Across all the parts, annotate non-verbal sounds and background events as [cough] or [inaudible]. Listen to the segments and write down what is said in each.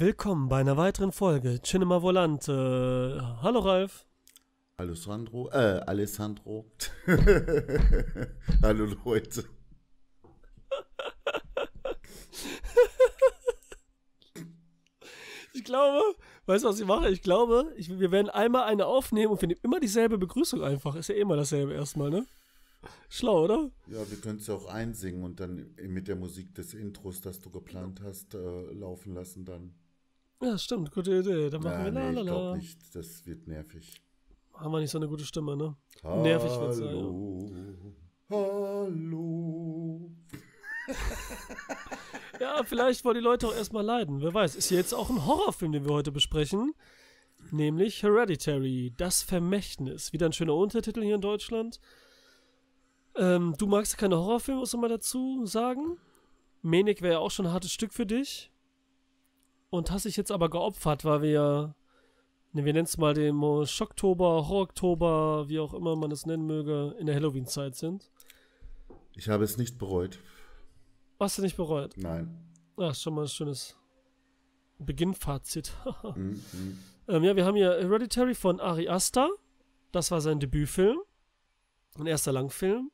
Willkommen bei einer weiteren Folge Cinema Volante. Hallo Ralf. Alessandro, äh, Alessandro. [laughs] Hallo Leute. ich glaube, weißt du, was ich mache? Ich glaube, ich, wir werden einmal eine aufnehmen und wir nehmen immer dieselbe Begrüßung einfach. Ist ja eh immer dasselbe erstmal, ne? Schlau, oder? Ja, wir können es ja auch einsingen und dann mit der Musik des Intros, das du geplant hast, äh, laufen lassen dann. Ja, stimmt, gute Idee. Dann machen ja, wir la, nee, la, la. nicht, das wird nervig. Haben wir nicht so eine gute Stimme, ne? Hallo, nervig wird's sein. Ja. Hallo. [laughs] ja, vielleicht wollen die Leute auch erstmal leiden. Wer weiß. Ist hier jetzt auch ein Horrorfilm, den wir heute besprechen. Nämlich Hereditary, das Vermächtnis. Wieder ein schöner Untertitel hier in Deutschland. Ähm, du magst keine Horrorfilme, muss man mal dazu sagen. Menik wäre ja auch schon ein hartes Stück für dich. Und hast dich jetzt aber geopfert, weil wir, ne, wir nennen es mal den Schocktober, Horroroktober, wie auch immer man es nennen möge, in der Halloween-Zeit sind. Ich habe es nicht bereut. Hast du nicht bereut? Nein. Ach, schon mal ein schönes Beginnfazit. [laughs] mm, mm. ähm, ja, wir haben hier Hereditary von Ari Aster. Das war sein Debütfilm. Ein erster Langfilm.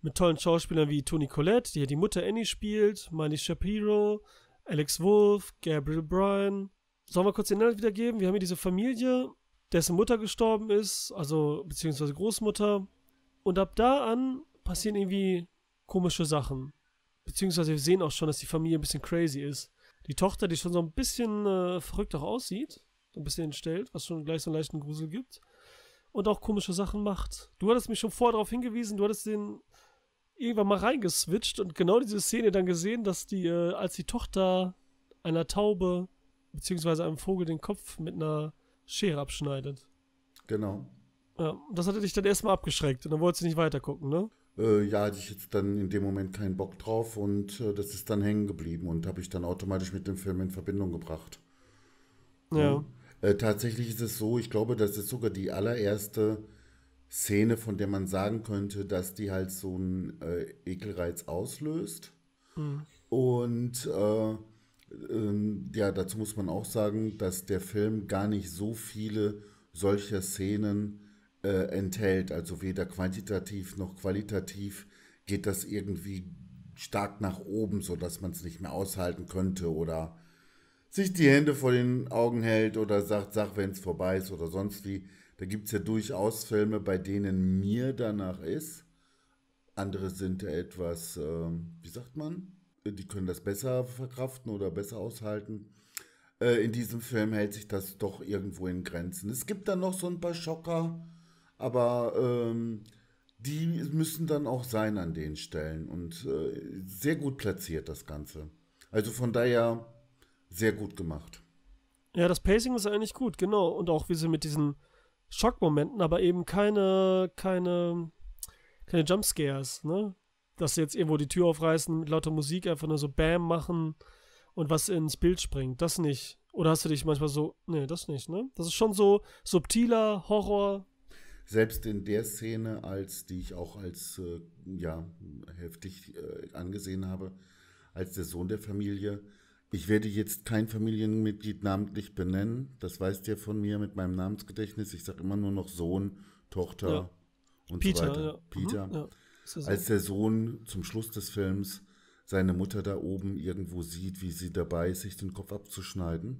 Mit tollen Schauspielern wie Toni Collette, die hier die Mutter Annie spielt, Miley Shapiro, Alex Wolf, Gabriel Bryan. Sollen wir kurz den Inhalt wiedergeben? Wir haben hier diese Familie, dessen Mutter gestorben ist, also beziehungsweise Großmutter. Und ab da an passieren irgendwie komische Sachen. Beziehungsweise wir sehen auch schon, dass die Familie ein bisschen crazy ist. Die Tochter, die schon so ein bisschen äh, verrückt auch aussieht, ein bisschen entstellt, was schon gleich so einen leichten Grusel gibt. Und auch komische Sachen macht. Du hattest mich schon vorher darauf hingewiesen, du hattest den irgendwann mal reingeswitcht und genau diese Szene dann gesehen, dass die, äh, als die Tochter einer Taube beziehungsweise einem Vogel den Kopf mit einer Schere abschneidet. Genau. Ja, das hatte dich dann erstmal abgeschreckt und dann wolltest du nicht weitergucken, ne? Äh, ja, hatte ich jetzt dann in dem Moment keinen Bock drauf und äh, das ist dann hängen geblieben und habe ich dann automatisch mit dem Film in Verbindung gebracht. Ja. ja. Äh, tatsächlich ist es so, ich glaube, das ist sogar die allererste Szene, von der man sagen könnte, dass die halt so einen äh, Ekelreiz auslöst. Mhm. Und äh, ähm, ja, dazu muss man auch sagen, dass der Film gar nicht so viele solcher Szenen äh, enthält. Also weder quantitativ noch qualitativ geht das irgendwie stark nach oben, sodass man es nicht mehr aushalten könnte oder sich die Hände vor den Augen hält oder sagt, sag, wenn es vorbei ist oder sonst wie. Da gibt es ja durchaus Filme, bei denen mir danach ist. Andere sind ja etwas, äh, wie sagt man? Die können das besser verkraften oder besser aushalten. Äh, in diesem Film hält sich das doch irgendwo in Grenzen. Es gibt dann noch so ein paar Schocker, aber ähm, die müssen dann auch sein an den Stellen und äh, sehr gut platziert das Ganze. Also von daher sehr gut gemacht. Ja, das Pacing ist eigentlich gut, genau. Und auch wie sie mit diesen Schockmomenten, aber eben keine, keine, keine Jumpscares, ne? Dass sie jetzt irgendwo die Tür aufreißen, mit lauter Musik einfach nur so Bam machen und was ins Bild springt. Das nicht. Oder hast du dich manchmal so, nee, das nicht, ne? Das ist schon so subtiler Horror. Selbst in der Szene, als die ich auch als äh, ja heftig äh, angesehen habe, als der Sohn der Familie ich werde jetzt kein Familienmitglied namentlich benennen. Das weißt ihr von mir mit meinem Namensgedächtnis. Ich sage immer nur noch Sohn, Tochter ja. und Peter, so weiter. Ja. Peter. Mhm, ja. Als der Sohn zum Schluss des Films seine Mutter da oben irgendwo sieht, wie sie dabei ist, sich den Kopf abzuschneiden,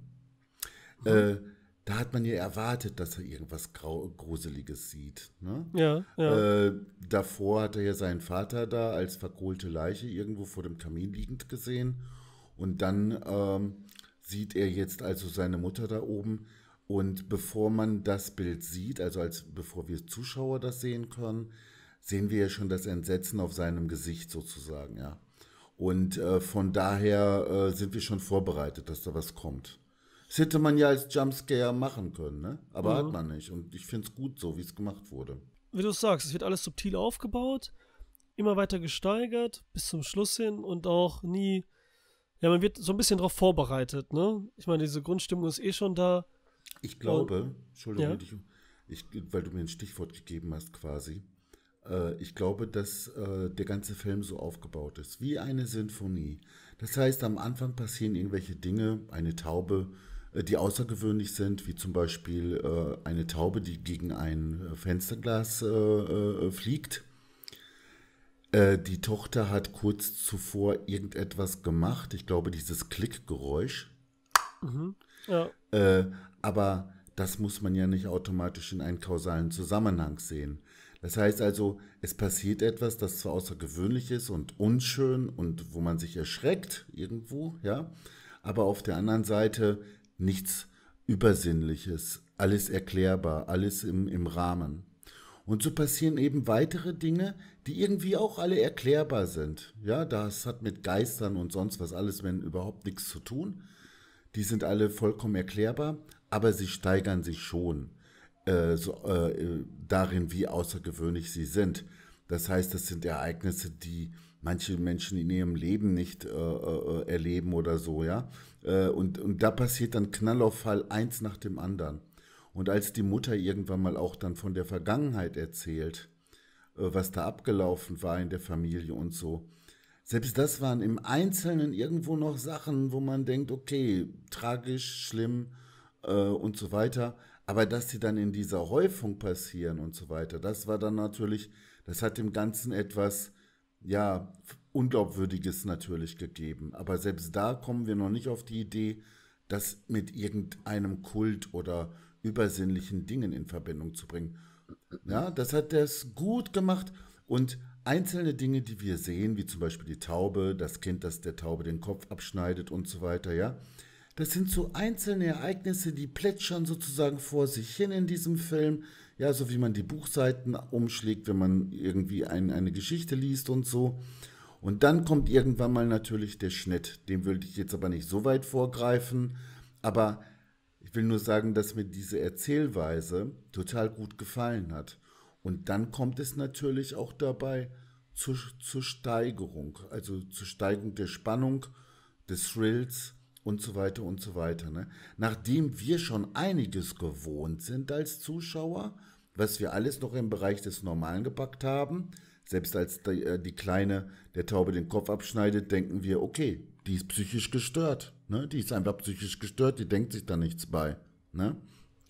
mhm. äh, da hat man ja erwartet, dass er irgendwas Grau Gruseliges sieht. Ne? Ja, ja. Äh, davor hat er ja seinen Vater da als verkohlte Leiche irgendwo vor dem Kamin liegend gesehen. Und dann ähm, sieht er jetzt also seine Mutter da oben. Und bevor man das Bild sieht, also als bevor wir Zuschauer das sehen können, sehen wir ja schon das Entsetzen auf seinem Gesicht sozusagen, ja. Und äh, von daher äh, sind wir schon vorbereitet, dass da was kommt. Das hätte man ja als Jumpscare machen können, ne? Aber ja. hat man nicht. Und ich finde es gut so, wie es gemacht wurde. Wie du sagst, es wird alles subtil aufgebaut, immer weiter gesteigert, bis zum Schluss hin und auch nie ja, man wird so ein bisschen darauf vorbereitet, ne? Ich meine, diese Grundstimmung ist eh schon da. Ich glaube, und, Entschuldigung, ja. ich, ich, weil du mir ein Stichwort gegeben hast quasi. Äh, ich glaube, dass äh, der ganze Film so aufgebaut ist, wie eine Sinfonie. Das heißt, am Anfang passieren irgendwelche Dinge, eine Taube, äh, die außergewöhnlich sind, wie zum Beispiel äh, eine Taube, die gegen ein äh, Fensterglas äh, fliegt äh, die Tochter hat kurz zuvor irgendetwas gemacht. Ich glaube, dieses Klickgeräusch. Mhm. Ja. Äh, aber das muss man ja nicht automatisch in einen kausalen Zusammenhang sehen. Das heißt also, es passiert etwas, das zwar außergewöhnlich ist und unschön und wo man sich erschreckt irgendwo, ja, aber auf der anderen Seite nichts Übersinnliches, alles erklärbar, alles im, im Rahmen. Und so passieren eben weitere Dinge, die irgendwie auch alle erklärbar sind. Ja, das hat mit Geistern und sonst was alles, wenn überhaupt nichts zu tun. Die sind alle vollkommen erklärbar, aber sie steigern sich schon äh, so, äh, darin, wie außergewöhnlich sie sind. Das heißt, das sind Ereignisse, die manche Menschen in ihrem Leben nicht äh, äh erleben oder so, ja. Äh, und, und da passiert dann Knallauffall eins nach dem anderen. Und als die Mutter irgendwann mal auch dann von der Vergangenheit erzählt, äh, was da abgelaufen war in der Familie und so, selbst das waren im Einzelnen irgendwo noch Sachen, wo man denkt, okay, tragisch, schlimm äh, und so weiter. Aber dass sie dann in dieser Häufung passieren und so weiter, das war dann natürlich, das hat dem Ganzen etwas, ja, Unglaubwürdiges natürlich gegeben. Aber selbst da kommen wir noch nicht auf die Idee, das mit irgendeinem Kult oder übersinnlichen Dingen in Verbindung zu bringen. Ja, das hat das gut gemacht und einzelne Dinge, die wir sehen, wie zum Beispiel die Taube, das Kind, das der Taube den Kopf abschneidet und so weiter, ja, das sind so einzelne Ereignisse, die plätschern sozusagen vor sich hin in diesem Film. Ja, so wie man die Buchseiten umschlägt, wenn man irgendwie ein, eine Geschichte liest und so. Und dann kommt irgendwann mal natürlich der Schnitt. Dem würde ich jetzt aber nicht so weit vorgreifen. Aber will nur sagen, dass mir diese Erzählweise total gut gefallen hat. Und dann kommt es natürlich auch dabei zur, zur Steigerung, also zur Steigerung der Spannung, des Thrills und so weiter und so weiter. Ne? Nachdem wir schon einiges gewohnt sind als Zuschauer, was wir alles noch im Bereich des Normalen gepackt haben, selbst als die, äh, die Kleine der Taube den Kopf abschneidet, denken wir, okay, die ist psychisch gestört. Ne? Die ist einfach psychisch gestört, die denkt sich da nichts bei. Ne?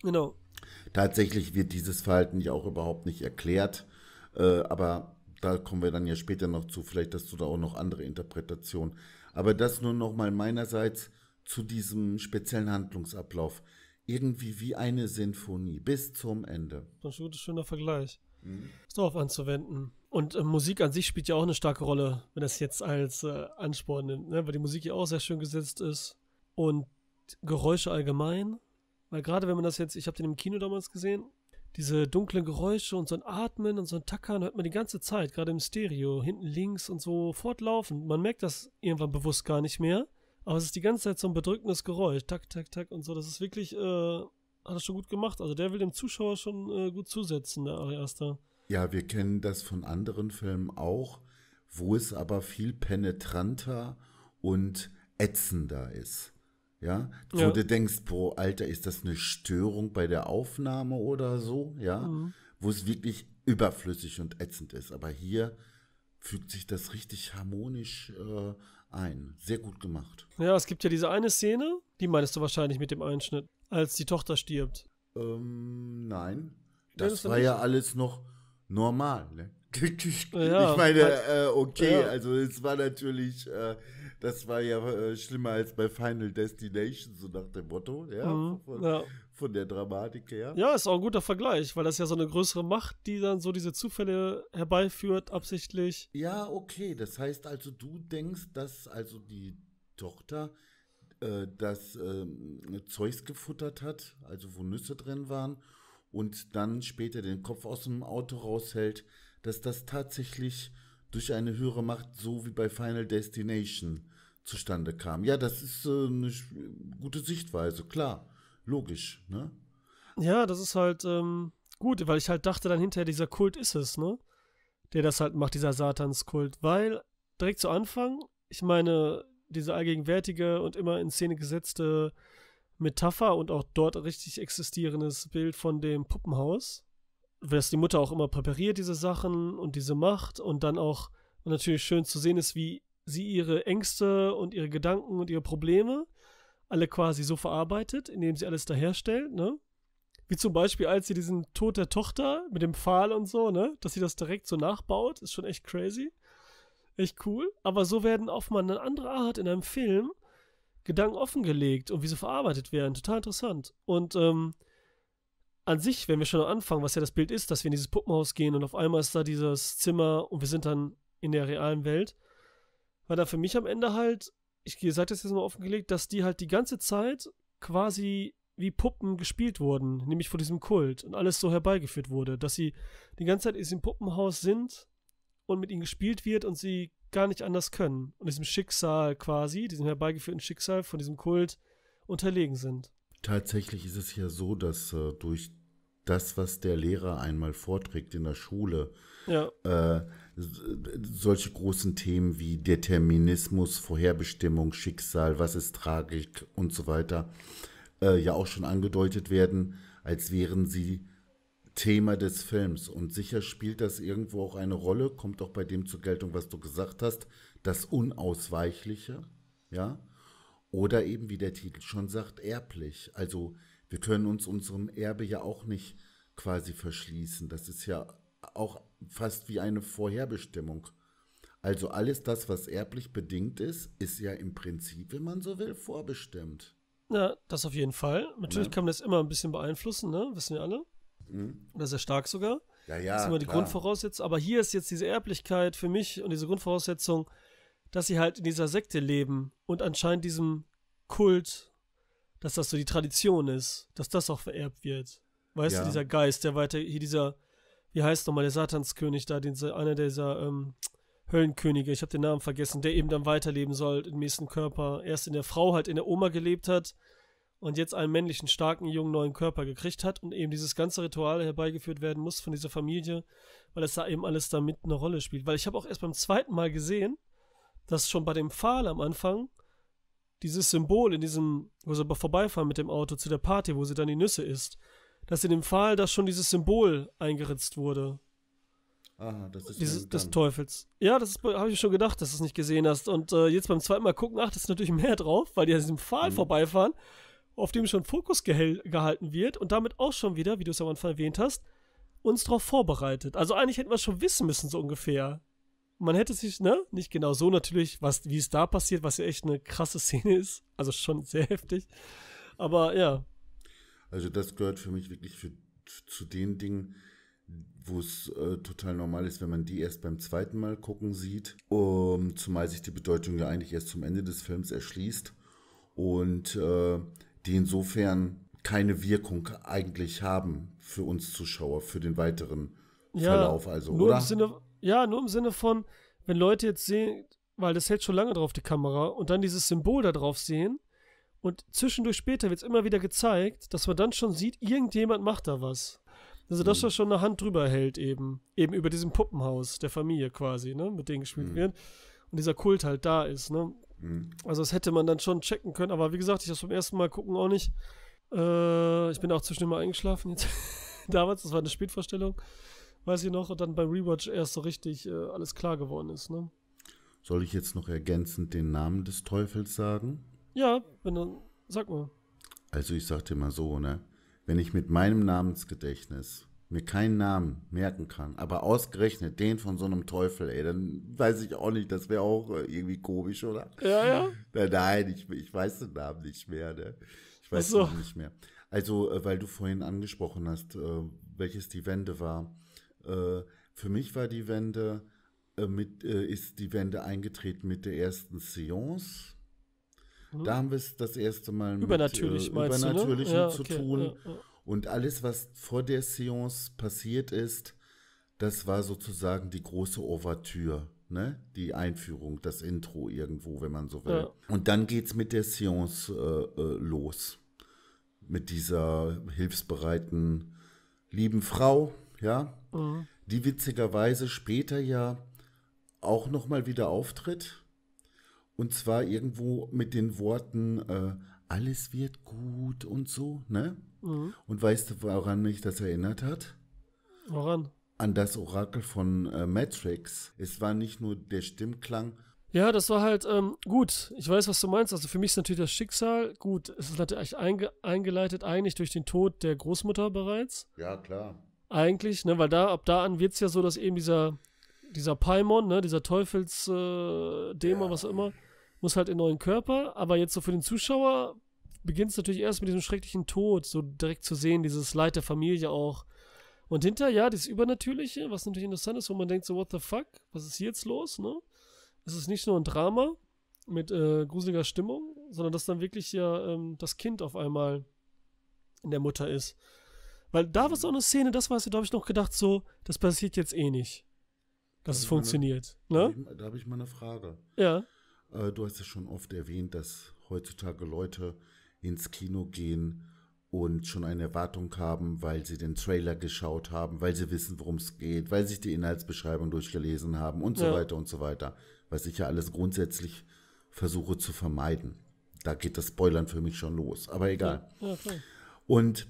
Genau. Tatsächlich wird dieses Verhalten ja auch überhaupt nicht erklärt, äh, aber da kommen wir dann ja später noch zu. Vielleicht hast du da auch noch andere Interpretationen. Aber das nur nochmal meinerseits zu diesem speziellen Handlungsablauf. Irgendwie wie eine Sinfonie bis zum Ende. Das ist ein schöner Vergleich mhm. ist darauf anzuwenden. Und äh, Musik an sich spielt ja auch eine starke Rolle, wenn das jetzt als äh, Ansporn nimmt, ne? weil die Musik ja auch sehr schön gesetzt ist. Und Geräusche allgemein, weil gerade wenn man das jetzt, ich habe den im Kino damals gesehen, diese dunklen Geräusche und so ein Atmen und so ein Tackern hört man die ganze Zeit, gerade im Stereo, hinten links und so fortlaufend. Man merkt das irgendwann bewusst gar nicht mehr, aber es ist die ganze Zeit so ein bedrückendes Geräusch, Tack, tak, tak und so. Das ist wirklich äh, hat er schon gut gemacht. Also der will dem Zuschauer schon äh, gut zusetzen, der Ariaster. Ja, wir kennen das von anderen Filmen auch, wo es aber viel penetranter und ätzender ist. Ja, wo ja. du denkst, boah, Alter, ist das eine Störung bei der Aufnahme oder so, ja, mhm. wo es wirklich überflüssig und ätzend ist. Aber hier fügt sich das richtig harmonisch äh, ein. Sehr gut gemacht. Ja, es gibt ja diese eine Szene, die meinst du wahrscheinlich mit dem Einschnitt als die Tochter stirbt. Ähm, nein. Das, das war ja alles noch normal. Ne? [laughs] ich meine, äh, okay, ja. also es war natürlich, äh, das war ja äh, schlimmer als bei Final Destination, so nach dem Motto, ja, mhm, von, ja. von, der Dramatik her. Ja, ist auch ein guter Vergleich, weil das ja so eine größere Macht, die dann so diese Zufälle herbeiführt, absichtlich. Ja, okay, das heißt also, du denkst, dass also die Tochter äh, das äh, Zeugs gefuttert hat, also wo Nüsse drin waren, und dann später den Kopf aus dem Auto raushält, dass das tatsächlich durch eine höhere Macht, so wie bei Final Destination, zustande kam. Ja, das ist äh, eine gute Sichtweise, klar, logisch, ne? Ja, das ist halt ähm, gut, weil ich halt dachte dann hinterher, dieser Kult ist es, ne? Der das halt macht, dieser Satanskult, weil direkt zu Anfang, ich meine, diese allgegenwärtige und immer in Szene gesetzte Metapher und auch dort richtig existierendes Bild von dem Puppenhaus, was die Mutter auch immer präpariert, diese Sachen und diese Macht und dann auch natürlich schön zu sehen ist, wie sie ihre Ängste und ihre Gedanken und ihre Probleme alle quasi so verarbeitet, indem sie alles daherstellt, ne? Wie zum Beispiel, als sie diesen Tod der Tochter mit dem Pfahl und so, ne, dass sie das direkt so nachbaut, ist schon echt crazy echt cool. Aber so werden oft mal eine andere Art in einem Film Gedanken offengelegt und wie sie verarbeitet werden. Total interessant. Und ähm, an sich, wenn wir schon anfangen, was ja das Bild ist, dass wir in dieses Puppenhaus gehen und auf einmal ist da dieses Zimmer und wir sind dann in der realen Welt, war da für mich am Ende halt, ich sage das jetzt mal offengelegt, dass die halt die ganze Zeit quasi wie Puppen gespielt wurden, nämlich vor diesem Kult und alles so herbeigeführt wurde, dass sie die ganze Zeit in diesem Puppenhaus sind und mit ihnen gespielt wird und sie gar nicht anders können und diesem Schicksal quasi, diesem herbeigeführten Schicksal von diesem Kult unterlegen sind. Tatsächlich ist es ja so, dass äh, durch das, was der Lehrer einmal vorträgt in der Schule, ja. äh, solche großen Themen wie Determinismus, Vorherbestimmung, Schicksal, was ist Tragik und so weiter, äh, ja auch schon angedeutet werden, als wären sie Thema des Films. Und sicher spielt das irgendwo auch eine Rolle, kommt auch bei dem zur Geltung, was du gesagt hast, das Unausweichliche, ja. Oder eben, wie der Titel schon sagt, erblich. Also wir können uns unserem Erbe ja auch nicht quasi verschließen. Das ist ja auch fast wie eine Vorherbestimmung. Also alles das, was erblich bedingt ist, ist ja im Prinzip, wenn man so will, vorbestimmt. Ja, das auf jeden Fall. Natürlich ja. Ne? kann man das immer ein bisschen beeinflussen, ne? Wissen wir alle. Mhm. Oder sehr stark sogar. Ja, ja, das ist immer die klar. Grundvoraussetzung. Aber hier ist jetzt diese Erblichkeit für mich und diese Grundvoraussetzung, dass sie halt in dieser Sekte leben und anscheinend diesem Kult, dass das so die Tradition ist, dass das auch vererbt wird. Weißt ja. du, dieser Geist, der weiter, hier dieser, wie heißt nochmal, der Satanskönig da, dieser, einer dieser ähm, Höllenkönige, ich habe den Namen vergessen, der eben dann weiterleben soll im nächsten Körper. Erst in der Frau, halt in der Oma gelebt hat und jetzt einen männlichen, starken, jungen, neuen Körper gekriegt hat und eben dieses ganze Ritual herbeigeführt werden muss von dieser Familie, weil es da eben alles damit eine Rolle spielt. Weil ich habe auch erst beim zweiten Mal gesehen, dass schon bei dem Pfahl am Anfang dieses Symbol in diesem, wo sie vorbeifahren mit dem Auto zu der Party, wo sie dann die Nüsse isst, dass in dem Pfahl da schon dieses Symbol eingeritzt wurde. Aha, das ist Dieses, des Teufels. Ja, das habe ich schon gedacht, dass du es nicht gesehen hast. Und äh, jetzt beim zweiten Mal gucken, ach, das ist natürlich mehr drauf, weil die an diesem Pfahl mhm. vorbeifahren auf dem schon Fokus gehalten wird und damit auch schon wieder, wie du es am Anfang erwähnt hast, uns darauf vorbereitet. Also eigentlich hätten wir es schon wissen müssen, so ungefähr. Man hätte sich, ne, nicht genau so natürlich, was, wie es da passiert, was ja echt eine krasse [laughs] Szene ist. Also schon sehr heftig. Aber ja. Also das gehört für mich wirklich für, zu den Dingen, wo es äh, total normal ist, wenn man die erst beim zweiten Mal gucken sieht, um, ähm, zumal sich die Bedeutung ja eigentlich erst zum Ende des Films erschließt. Und äh, die insofern keine Wirkung eigentlich haben für uns Zuschauer, für den weiteren ja, Verlauf. Also, nur oder? Im Sinne, ja, nur im Sinne von, wenn Leute jetzt sehen, weil das hält schon lange drauf die Kamera und dann dieses Symbol da drauf sehen und zwischendurch später wird es immer wieder gezeigt, dass man dann schon sieht, irgendjemand macht da was. Also, dass mhm. da schon eine Hand drüber hält, eben. Eben über diesem Puppenhaus der Familie quasi, ne, mit denen gespielt mhm. wird. Und dieser Kult halt da ist, ne. Mhm. Also das hätte man dann schon checken können, aber wie gesagt, ich das beim ersten Mal gucken auch nicht. Äh, ich bin auch zwischendurch mal eingeschlafen jetzt. [laughs] Damals, das war eine Spätvorstellung, weiß ich noch, und dann beim Rewatch erst so richtig äh, alles klar geworden ist. Ne? Soll ich jetzt noch ergänzend den Namen des Teufels sagen? Ja, wenn du, sag mal. Also ich sag dir mal so, ne? Wenn ich mit meinem Namensgedächtnis mir keinen Namen merken kann, aber ausgerechnet den von so einem Teufel, ey, dann weiß ich auch nicht, das wäre auch äh, irgendwie komisch, oder? Ja, ja. Nein, nein ich, ich weiß den Namen nicht mehr, ne? Ich weiß so. den nicht mehr. Also, äh, weil du vorhin angesprochen hast, äh, welches die Wende war. Für mich war die Wende mit, ist die Wende eingetreten mit der ersten Seance. Hm. Da haben wir es das erste Mal mit übernatürlich, äh, Übernatürlichem du, ne? ja, zu okay, tun. Ja, ja. Und alles, was vor der Seance passiert ist, das war sozusagen die große Ouvertüre, ne? Die Einführung, das Intro irgendwo, wenn man so will. Ja. Und dann geht's mit der Seance äh, äh, los. Mit dieser hilfsbereiten, lieben Frau, ja? Mhm. Die witzigerweise später ja auch nochmal wieder auftritt. Und zwar irgendwo mit den Worten, äh, alles wird gut und so, ne? Mhm. Und weißt du, woran mich das erinnert hat? Woran? An das Orakel von äh, Matrix. Es war nicht nur der Stimmklang. Ja, das war halt ähm, gut. Ich weiß, was du meinst. Also für mich ist natürlich das Schicksal gut. Es ist natürlich einge eingeleitet eigentlich durch den Tod der Großmutter bereits. Ja, klar. Eigentlich, ne, weil da ab da an wird es ja so, dass eben dieser dieser Paimon, ne, dieser Teufels äh, ja. was auch immer, muss halt in neuen Körper. Aber jetzt so für den Zuschauer beginnt es natürlich erst mit diesem schrecklichen Tod, so direkt zu sehen, dieses Leid der Familie auch. Und hinter, ja, das Übernatürliche, was natürlich interessant ist, wo man denkt, so, what the fuck, was ist hier jetzt los, ne? Es ist nicht nur ein Drama mit äh, gruseliger Stimmung, sondern dass dann wirklich ja ähm, das Kind auf einmal in der Mutter ist. Weil da war es auch eine Szene, das war es, glaube ich noch gedacht, so, das passiert jetzt eh nicht, dass da es funktioniert. Meine, ne? Da habe ich mal eine Frage. Ja. Äh, du hast ja schon oft erwähnt, dass heutzutage Leute ins Kino gehen und schon eine Erwartung haben, weil sie den Trailer geschaut haben, weil sie wissen, worum es geht, weil sie sich die Inhaltsbeschreibung durchgelesen haben und ja. so weiter und so weiter. Was ich ja alles grundsätzlich versuche zu vermeiden. Da geht das Spoilern für mich schon los, aber egal. okay. Und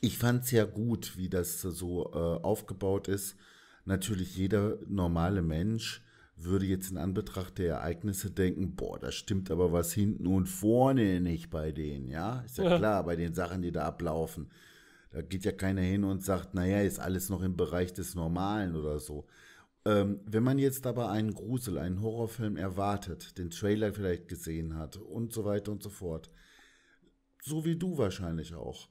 ich fand es ja gut, wie das so äh, aufgebaut ist. Natürlich jeder normale Mensch würde jetzt in Anbetracht der Ereignisse denken, boah, da stimmt aber was hinten und vorne nicht bei denen, ja? Ist ja, ja. klar, bei den Sachen, die da ablaufen. Da geht ja keiner hin und sagt, naja, ist alles noch im Bereich des Normalen oder so. Ähm, wenn man jetzt aber einen Grusel, einen Horrorfilm erwartet, den Trailer vielleicht gesehen hat und so weiter und so fort, so wie du wahrscheinlich auch,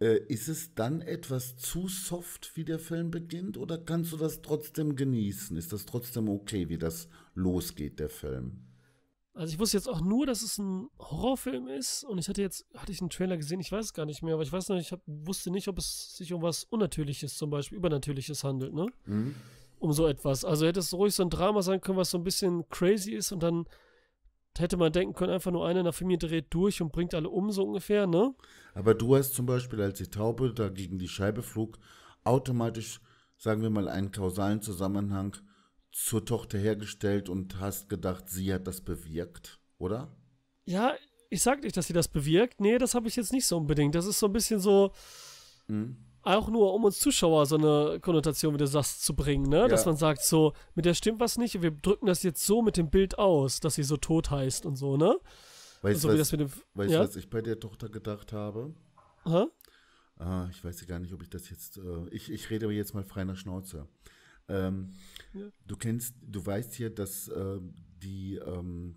äh, ist es dann etwas zu soft, wie der Film beginnt, oder kannst du das trotzdem genießen? Ist das trotzdem okay, wie das losgeht, der Film? Also ich wusste jetzt auch nur, dass es ein Horrorfilm ist und ich hatte jetzt, hatte ich einen Trailer gesehen, ich weiß es gar nicht mehr, aber ich weiß noch, ich hab, wusste nicht, ob es sich um was Unnatürliches, zum Beispiel Übernatürliches handelt, ne? Mhm. Um so etwas. Also hätte es ruhig so ein Drama sein können, was so ein bisschen crazy ist und dann hätte man denken können, einfach nur einer nach der Familie dreht durch und bringt alle um, so ungefähr, ne? Aber du hast zum Beispiel, als die Taube da gegen die Scheibe flog, automatisch, sagen wir mal, einen kausalen Zusammenhang zur Tochter hergestellt und hast gedacht, sie hat das bewirkt, oder? Ja, ich sag nicht, dass sie das bewirkt. Nee, das habe ich jetzt nicht so unbedingt. Das ist so ein bisschen so. Mhm auch nur um uns Zuschauer so eine Konnotation, wie du sagst, zu bringen, ne? Ja. Dass man sagt, so, mit der stimmt was nicht, wir drücken das jetzt so mit dem Bild aus, dass sie so tot heißt und so, ne? Weißt du, so was, ja? was ich bei der Tochter gedacht habe? Aha. Ah, ich weiß ja gar nicht, ob ich das jetzt. Äh, ich, ich rede aber jetzt mal frei nach Schnauze. Ähm, ja. Du kennst, du weißt hier, dass äh, die ähm,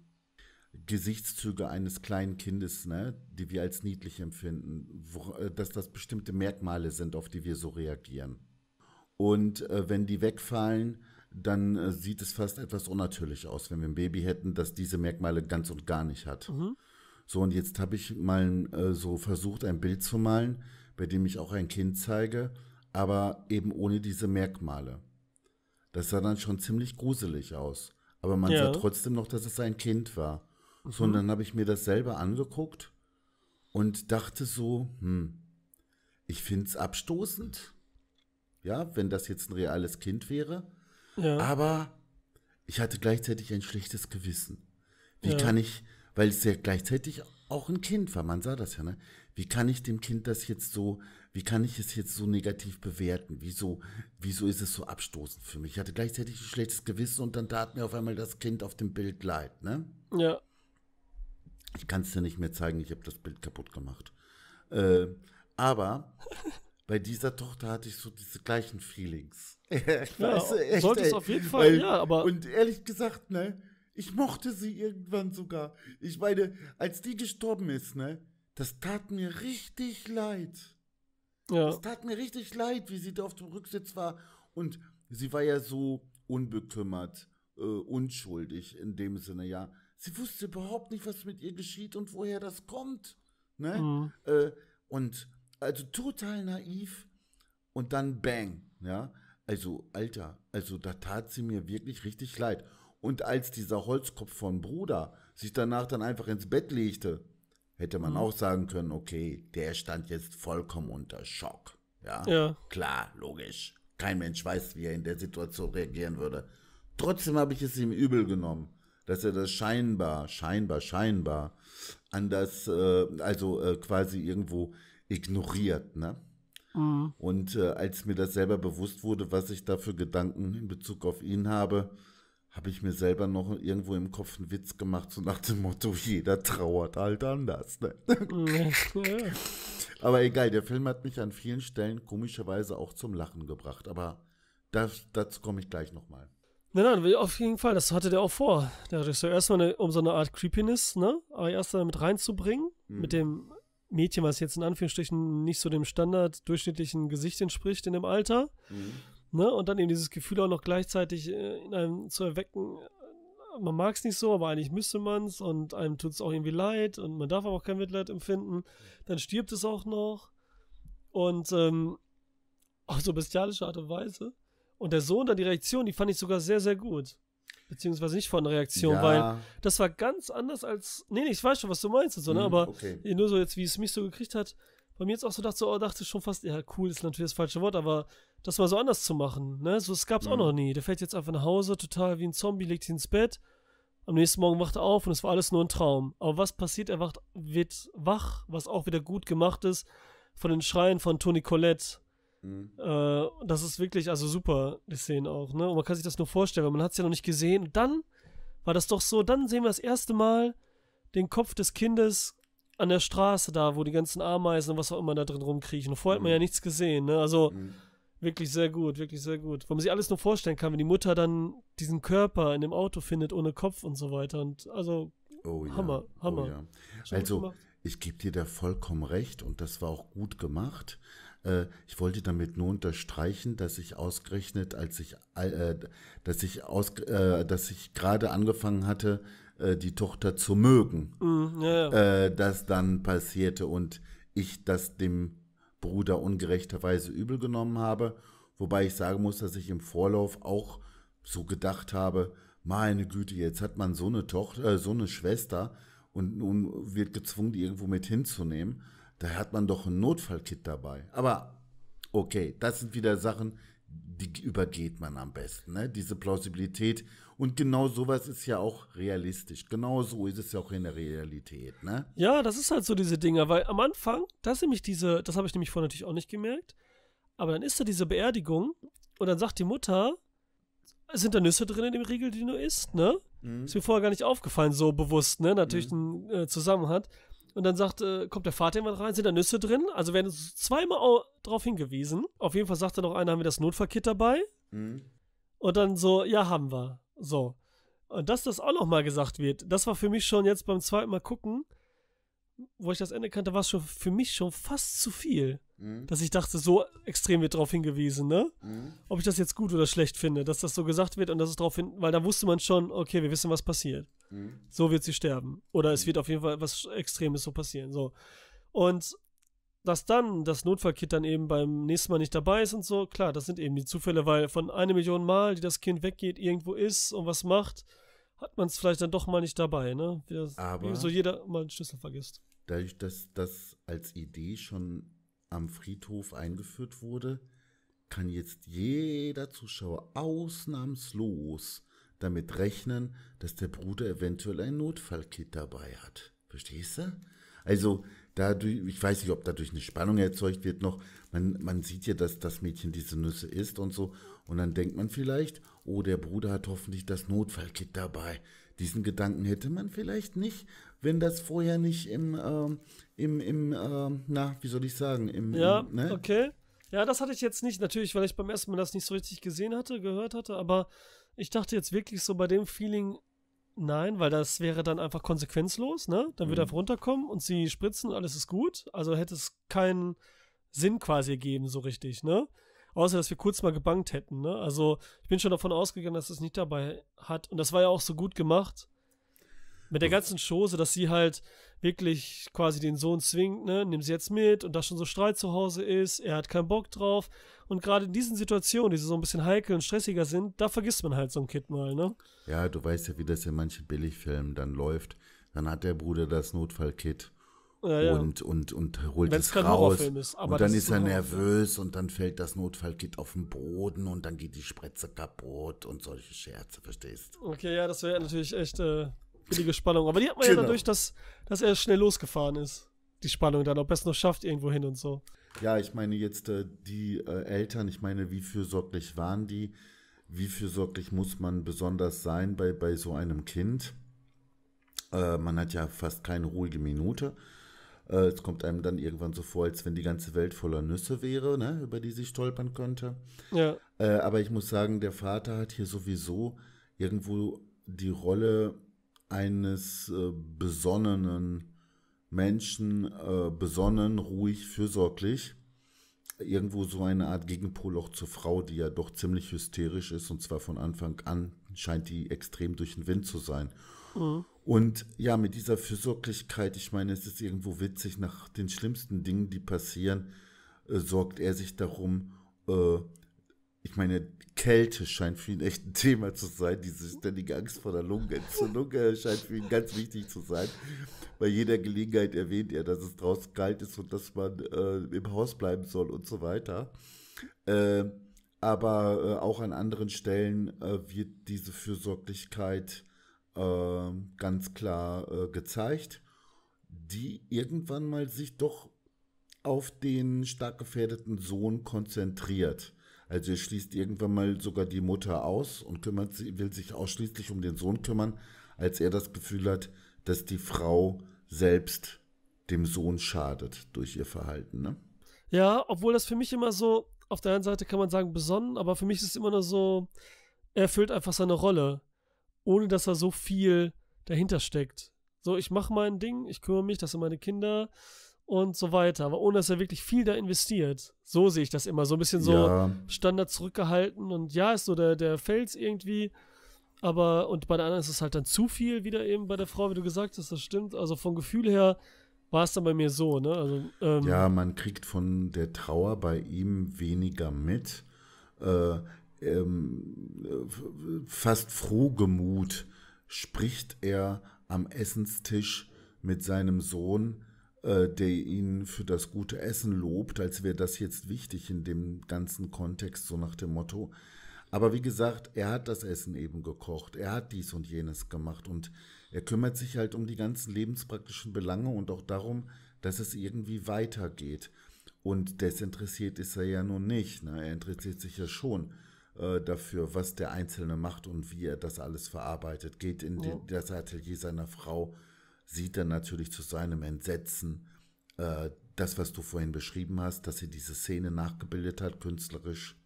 Gesichtszüge eines kleinen Kindes, ne, die wir als niedlich empfinden, wo, äh, dass das bestimmte Merkmale sind, auf die wir so reagieren. Und äh, wenn die wegfallen, dann äh, sieht es fast etwas unnatürlich aus, wenn wir ein Baby hätten, das diese Merkmale ganz und gar nicht hat. Mhm. So, und jetzt habe ich mal äh, so versucht, ein Bild zu malen, bei dem ich auch ein Kind zeige, aber eben ohne diese Merkmale. Das sah dann schon ziemlich gruselig aus. Aber man ja. sah trotzdem noch, dass es ein Kind war. Mhm. Sondern habe ich mir das selber angeguckt und dachte so, hm, ich finde es abstoßend. Ja, wenn das jetzt ein reales Kind wäre. Ja. Aber ich hatte gleichzeitig ein schlechtes Gewissen. Wie ja. kann ich, weil es ja gleichzeitig auch ein Kind war, man sah das ja, ne? Wie kann ich dem Kind das jetzt so, wie kann ich es jetzt so negativ bewerten? Wieso, wieso ist es so abstoßend für mich? Ich hatte gleichzeitig ein schlechtes Gewissen und dann tat mir auf einmal das Kind auf dem Bild leid, ne? Ja. Ich kann es dir nicht mehr zeigen, ich habe das Bild kaputt gemacht. Äh, aber [laughs] bei dieser Tochter hatte ich so diese gleichen Feelings. [laughs] ja, sollte es auf jeden Fall, weil, ja, aber. Und ehrlich gesagt, ne, ich mochte sie irgendwann sogar. Ich meine, als die gestorben ist, ne, das tat mir richtig leid. Ja. Das tat mir richtig leid, wie sie da auf dem Rücksitz war. Und sie war ja so unbekümmert, äh, unschuldig in dem Sinne, ja. Sie wusste überhaupt nicht, was mit ihr geschieht und woher das kommt. Ne? Mhm. Äh, und also total naiv und dann bang, ja. Also, Alter, also da tat sie mir wirklich richtig leid. Und als dieser Holzkopf von Bruder sich danach dann einfach ins Bett legte, hätte man mhm. auch sagen können, okay, der stand jetzt vollkommen unter Schock. Ja? ja. Klar, logisch. Kein Mensch weiß, wie er in der Situation reagieren würde. Trotzdem habe ich es ihm übel genommen dass er das scheinbar, scheinbar, scheinbar anders, äh, also äh, quasi irgendwo ignoriert, ne? Mhm. Und äh, als mir das selber bewusst wurde, was ich da für Gedanken in Bezug auf ihn habe, habe ich mir selber noch irgendwo im Kopf einen Witz gemacht, so nach dem Motto, [laughs] jeder trauert halt anders. Ne? Mhm. [laughs] aber egal, der Film hat mich an vielen Stellen komischerweise auch zum Lachen gebracht, aber das, dazu komme ich gleich nochmal. Nein, nein, auf jeden Fall, das hatte der auch vor, der Regisseur. Erstmal, eine, um so eine Art Creepiness, ne, aber erst damit reinzubringen, mhm. mit dem Mädchen, was jetzt in Anführungsstrichen nicht so dem Standard durchschnittlichen Gesicht entspricht in dem Alter, mhm. ne, und dann eben dieses Gefühl auch noch gleichzeitig äh, in einem zu erwecken, äh, man mag es nicht so, aber eigentlich müsste man es und einem tut es auch irgendwie leid und man darf aber auch kein Mitleid empfinden. Dann stirbt es auch noch und ähm, auf so bestialische Art und Weise. Und der Sohn, da die Reaktion, die fand ich sogar sehr, sehr gut. Beziehungsweise nicht von Reaktion, ja. weil das war ganz anders als. Nee, nee, ich weiß schon, was du meinst so, ne? Hm, aber okay. nur so jetzt, wie es mich so gekriegt hat, bei mir jetzt auch so dachte, so, oh, dachte ich schon fast, ja, cool ist natürlich das falsche Wort, aber das mal so anders zu machen, ne? So, das gab's mhm. auch hm. noch nie. Der fällt jetzt einfach nach Hause, total wie ein Zombie, legt ihn ins Bett. Am nächsten Morgen wacht er auf und es war alles nur ein Traum. Aber was passiert? Er wacht, wird wach, was auch wieder gut gemacht ist, von den Schreien von Tony Collette Mhm. Äh, das ist wirklich, also super, die Szenen auch, ne? Und man kann sich das nur vorstellen, weil man hat es ja noch nicht gesehen. Und dann war das doch so, dann sehen wir das erste Mal den Kopf des Kindes an der Straße da, wo die ganzen Ameisen und was auch immer da drin rumkriechen. Und vorher mhm. hat man ja mhm. nichts gesehen, ne? Also mhm. wirklich sehr gut, wirklich sehr gut. Weil man sich alles nur vorstellen kann, wenn die Mutter dann diesen Körper in dem Auto findet, ohne Kopf und so weiter. Und also oh, ja. Hammer, oh Hammer. Oh, ja. Also, ich gebe dir da vollkommen recht und das war auch gut gemacht. Äh, ich wollte damit nur unterstreichen, dass ich ausgerechnet, als ich, äh, dass ich aus, äh, dass ich gerade angefangen hatte, äh, die Tochter zu mögen, mm, yeah. Äh, das dann passierte und ich das dem Bruder ungerechterweise übel genommen habe, wobei ich sagen muss, dass ich im Vorlauf auch so gedacht habe, meine Güte, jetzt hat man so eine Tochter, äh, so eine Schwester und nun wird gezwungen, die irgendwo mit hinzunehmen da hat man doch ein Notfallkit dabei. Aber okay, das sind wieder Sachen, die übergeht man am besten, ne? diese Plausibilität. Und genau sowas ist ja auch realistisch. Genau so ist es ja auch in der Realität. Ne? Ja, das ist halt so diese Dinger, weil am Anfang, das nämlich diese, das habe ich nämlich vorher natürlich auch nicht gemerkt, aber dann ist da diese Beerdigung und dann sagt die Mutter, sind da Nüsse drin in dem Riegel, die du isst, ne? Mhm. Ist mir vorher gar nicht aufgefallen, so bewusst, ne? Natürlich mhm. einen äh, Zusammenhang hat. Und dann sagt, äh, kommt der Vater irgendwann rein, sind da Nüsse drin? Also werden zweimal darauf hingewiesen. Auf jeden Fall sagt dann noch einer, haben wir das Notfallkit dabei? Mhm. Und dann so, ja, haben wir. So. Und dass das auch nochmal gesagt wird, das war für mich schon jetzt beim zweiten Mal gucken, wo ich das Ende kannte, war es für mich schon fast zu viel. Mhm. Dass ich dachte, so extrem wird darauf hingewiesen, ne? Mhm. Ob ich das jetzt gut oder schlecht finde, dass das so gesagt wird und dass es darauf hin, weil da wusste man schon, okay, wir wissen, was passiert. Mhm. So wird sie sterben. Oder es mhm. wird auf jeden Fall was Extremes so passieren. So. Und dass dann das Notfallkit dann eben beim nächsten Mal nicht dabei ist und so, klar, das sind eben die Zufälle, weil von einer Million Mal, die das Kind weggeht, irgendwo ist und was macht, hat man es vielleicht dann doch mal nicht dabei, ne? Wie das, Aber wie so jeder mal einen Schlüssel vergisst. Dadurch, dass das als Idee schon am Friedhof eingeführt wurde, kann jetzt jeder Zuschauer ausnahmslos damit rechnen, dass der Bruder eventuell ein Notfallkit dabei hat. Verstehst du? Also, dadurch, ich weiß nicht, ob dadurch eine Spannung erzeugt wird noch. Man, man sieht ja, dass das Mädchen diese Nüsse isst und so. Und dann denkt man vielleicht, oh, der Bruder hat hoffentlich das Notfallkit dabei. Diesen Gedanken hätte man vielleicht nicht, wenn das vorher nicht im, ähm, im, im ähm, na, wie soll ich sagen, im, ja, im, ne? okay. Ja, das hatte ich jetzt nicht, natürlich, weil ich beim ersten Mal das nicht so richtig gesehen hatte, gehört hatte, aber ich dachte jetzt wirklich so bei dem Feeling, nein, weil das wäre dann einfach konsequenzlos, ne? Dann mhm. würde er mhm. runterkommen und sie spritzen und alles ist gut. Also hätte es keinen Sinn quasi ergeben, so richtig, ne? Außer, dass wir kurz mal gebankt hätten, ne? Also, ich bin schon davon ausgegangen, dass es nicht dabei hat. Und das war ja auch so gut gemacht mit der ganzen Chose, dass sie halt wirklich quasi den Sohn zwingt, ne, nimm sie jetzt mit und da schon so Streit zu Hause ist, er hat keinen Bock drauf. Und gerade in diesen Situationen, die so ein bisschen heikel und stressiger sind, da vergisst man halt so ein Kind mal, ne? Ja, du weißt ja, wie das in manchen Billigfilmen dann läuft. Dann hat der Bruder das Notfallkit. Ja, ja. Und, und, und holt Wenn's es raus. Ist, und dann ist, ist er nervös und dann fällt das Notfallkit auf den Boden und dann geht die Spritze kaputt und solche Scherze, verstehst du? Okay, ja, das wäre natürlich echt äh, billige Spannung. Aber die hat man genau. ja dadurch, dass, dass er schnell losgefahren ist. Die Spannung dann, ob er es noch schafft, irgendwo hin und so. Ja, ich meine jetzt äh, die äh, Eltern, ich meine, wie fürsorglich waren die? Wie fürsorglich muss man besonders sein bei, bei so einem Kind? Äh, man hat ja fast keine ruhige Minute. Äh, es kommt einem dann irgendwann so vor, als wenn die ganze Welt voller Nüsse wäre, ne, über die sie stolpern könnte. Ja. Äh, aber ich muss sagen, der Vater hat hier sowieso irgendwo die Rolle eines äh, besonnenen Menschen, äh, besonnen, ruhig, fürsorglich. Irgendwo so eine Art Gegenpol auch zur Frau, die ja doch ziemlich hysterisch ist und zwar von Anfang an scheint die extrem durch den Wind zu sein. Mhm. Und ja, mit dieser Fürsorglichkeit, ich meine, es ist irgendwo witzig, nach den schlimmsten Dingen, die passieren, äh, sorgt er sich darum, äh, ich meine, Kälte scheint für ihn echt ein Thema zu sein. Diese ständige Angst vor der Lungenentzündung äh, scheint für ihn ganz wichtig zu sein. Bei jeder Gelegenheit erwähnt er, dass es draußen kalt ist und dass man äh, im Haus bleiben soll und so weiter. Äh, aber äh, auch an anderen Stellen äh, wird diese Fürsorglichkeit ähm, ganz klar äh, gezeigt, die irgendwann mal sich doch auf den stark gefährdeten Sohn konzentriert also er schließt irgendwann mal sogar die Mutter aus und kümmert, will sich ausschließlich um den Sohn kümmern, als er das Gefühl hat, dass die Frau selbst dem Sohn schadet durch ihr Verhalten. Ne? Ja, obwohl das für mich immer so, auf der einen Seite kann man sagen besonnen, aber für mich ist es immer nur so, er erfüllt einfach seine Rolle, ohne dass er so viel dahinter steckt. So, ich mache mein Ding, ich kümmere mich, das sind meine Kinder, und so weiter, aber ohne dass er wirklich viel da investiert. So sehe ich das immer, so ein bisschen so ja. Standard zurückgehalten und ja, ist so der, der Fels irgendwie, aber und bei der anderen ist es halt dann zu viel, wieder eben bei der Frau, wie du gesagt hast, das stimmt. Also vom Gefühl her war es dann bei mir so, ne? Also, ähm, ja, man kriegt von der Trauer bei ihm weniger mit. Äh, ähm, fast frohgemut spricht er am Essenstisch mit seinem Sohn äh, der ihn für das gute Essen lobt, als wäre das jetzt wichtig in dem ganzen Kontext, so nach dem Motto. Aber wie gesagt, er hat das Essen eben gekocht, er hat dies und jenes gemacht und er kümmert sich halt um die ganzen lebenspraktischen Belange und auch darum, dass es irgendwie weitergeht. Und desinteressiert ist er ja nun nicht. Ne? Er interessiert sich ja schon äh, dafür, was der Einzelne macht und wie er das alles verarbeitet. Geht in die, das Atelier seiner Frau, sieht dann natürlich zu seinem Entsetzen äh, das, was du vorhin beschrieben hast, dass sie diese Szene nachgebildet hat, künstlerisch.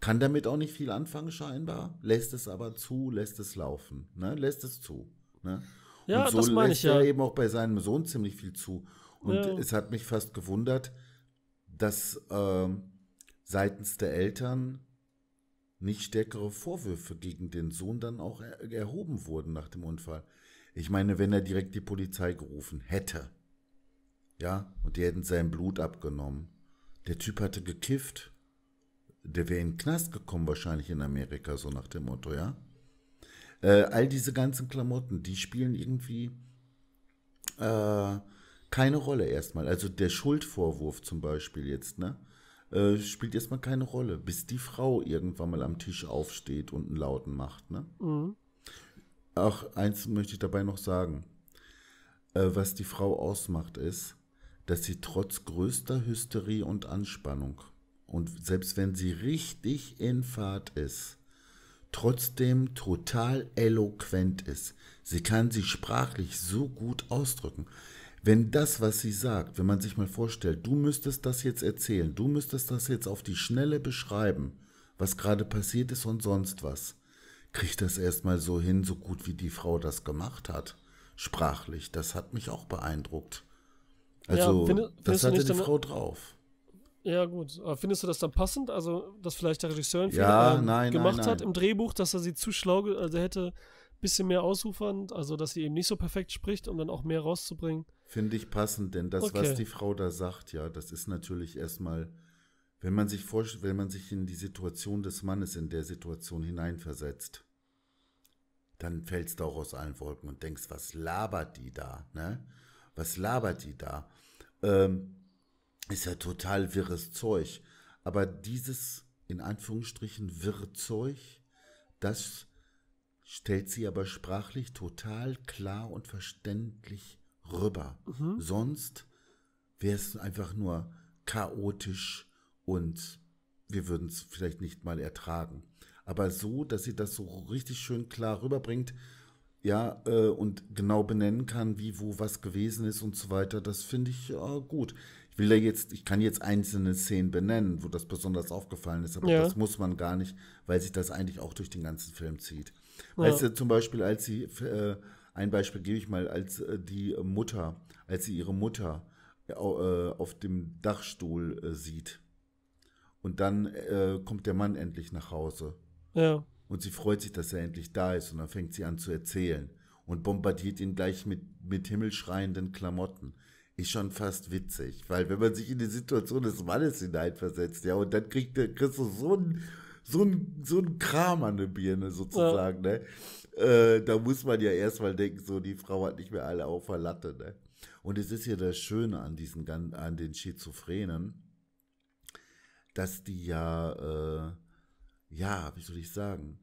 Kann damit auch nicht viel anfangen, scheinbar, lässt es aber zu, lässt es laufen, ne? lässt es zu. Ne? Ja, und so das meine lässt ich ja. er eben auch bei seinem Sohn ziemlich viel zu. Und ja. es hat mich fast gewundert, dass äh, seitens der Eltern nicht stärkere Vorwürfe gegen den Sohn dann auch er erhoben wurden nach dem Unfall. Ich meine, wenn er direkt die Polizei gerufen hätte, ja, und die hätten sein Blut abgenommen. Der Typ hatte gekifft. Der wäre in den Knast gekommen, wahrscheinlich in Amerika, so nach dem Motto, ja. Äh, all diese ganzen Klamotten, die spielen irgendwie äh, keine Rolle erstmal. Also der Schuldvorwurf zum Beispiel jetzt, ne? Äh, spielt erstmal keine Rolle, bis die Frau irgendwann mal am Tisch aufsteht und einen Lauten macht, ne? Mhm. Auch eins möchte ich dabei noch sagen. Äh, was die Frau ausmacht, ist, dass sie trotz größter Hysterie und Anspannung und selbst wenn sie richtig in Fahrt ist, trotzdem total eloquent ist. Sie kann sich sprachlich so gut ausdrücken. Wenn das, was sie sagt, wenn man sich mal vorstellt, du müsstest das jetzt erzählen, du müsstest das jetzt auf die Schnelle beschreiben, was gerade passiert ist und sonst was, kriege das erstmal so hin, so gut wie die Frau das gemacht hat, sprachlich. Das hat mich auch beeindruckt. Also, ja, find, das hatte die Frau drauf. Ja, gut. Aber findest du das dann passend? Also, dass vielleicht der Regisseur einen ja, ähm, nein, gemacht nein, nein. hat im Drehbuch, dass er sie zu schlau, also hätte ein bisschen mehr ausufernd, also dass sie eben nicht so perfekt spricht, um dann auch mehr rauszubringen? Finde ich passend, denn das, okay. was die Frau da sagt, ja, das ist natürlich erstmal wenn man sich vorstellt, wenn man sich in die Situation des Mannes in der Situation hineinversetzt, dann fällst du auch aus allen Wolken und denkst, was labert die da, ne? Was labert die da? Ähm, ist ja total wirres Zeug. Aber dieses, in Anführungsstrichen, wirre Zeug, das stellt sie aber sprachlich total klar und verständlich rüber. Mhm. Sonst wäre es einfach nur chaotisch, und wir würden es vielleicht nicht mal ertragen. Aber so, dass sie das so richtig schön klar rüberbringt, ja, äh, und genau benennen kann, wie, wo, was gewesen ist und so weiter, das finde ich ja, gut. Ich will da jetzt, ich kann jetzt einzelne Szenen benennen, wo das besonders aufgefallen ist, aber ja. das muss man gar nicht, weil sich das eigentlich auch durch den ganzen Film zieht. Ja. Weißt du, zum Beispiel, als sie, äh, ein Beispiel gebe ich mal, als äh, die Mutter, als sie ihre Mutter äh, äh, auf dem Dachstuhl äh, sieht und dann äh, kommt der Mann endlich nach Hause. Ja. Und sie freut sich, dass er endlich da ist. Und dann fängt sie an zu erzählen und bombardiert ihn gleich mit, mit himmelschreienden Klamotten. Ist schon fast witzig, weil wenn man sich in die Situation des Mannes hineinversetzt, ja, und dann kriegt der Christus so ein, so ein, so ein Kram an der Birne sozusagen, ja. ne? Äh, da muss man ja erstmal denken, so, die Frau hat nicht mehr alle auf der Latte, ne? Und es ist ja das Schöne an diesen, an den Schizophrenen, dass die ja, äh, ja, wie soll ich sagen,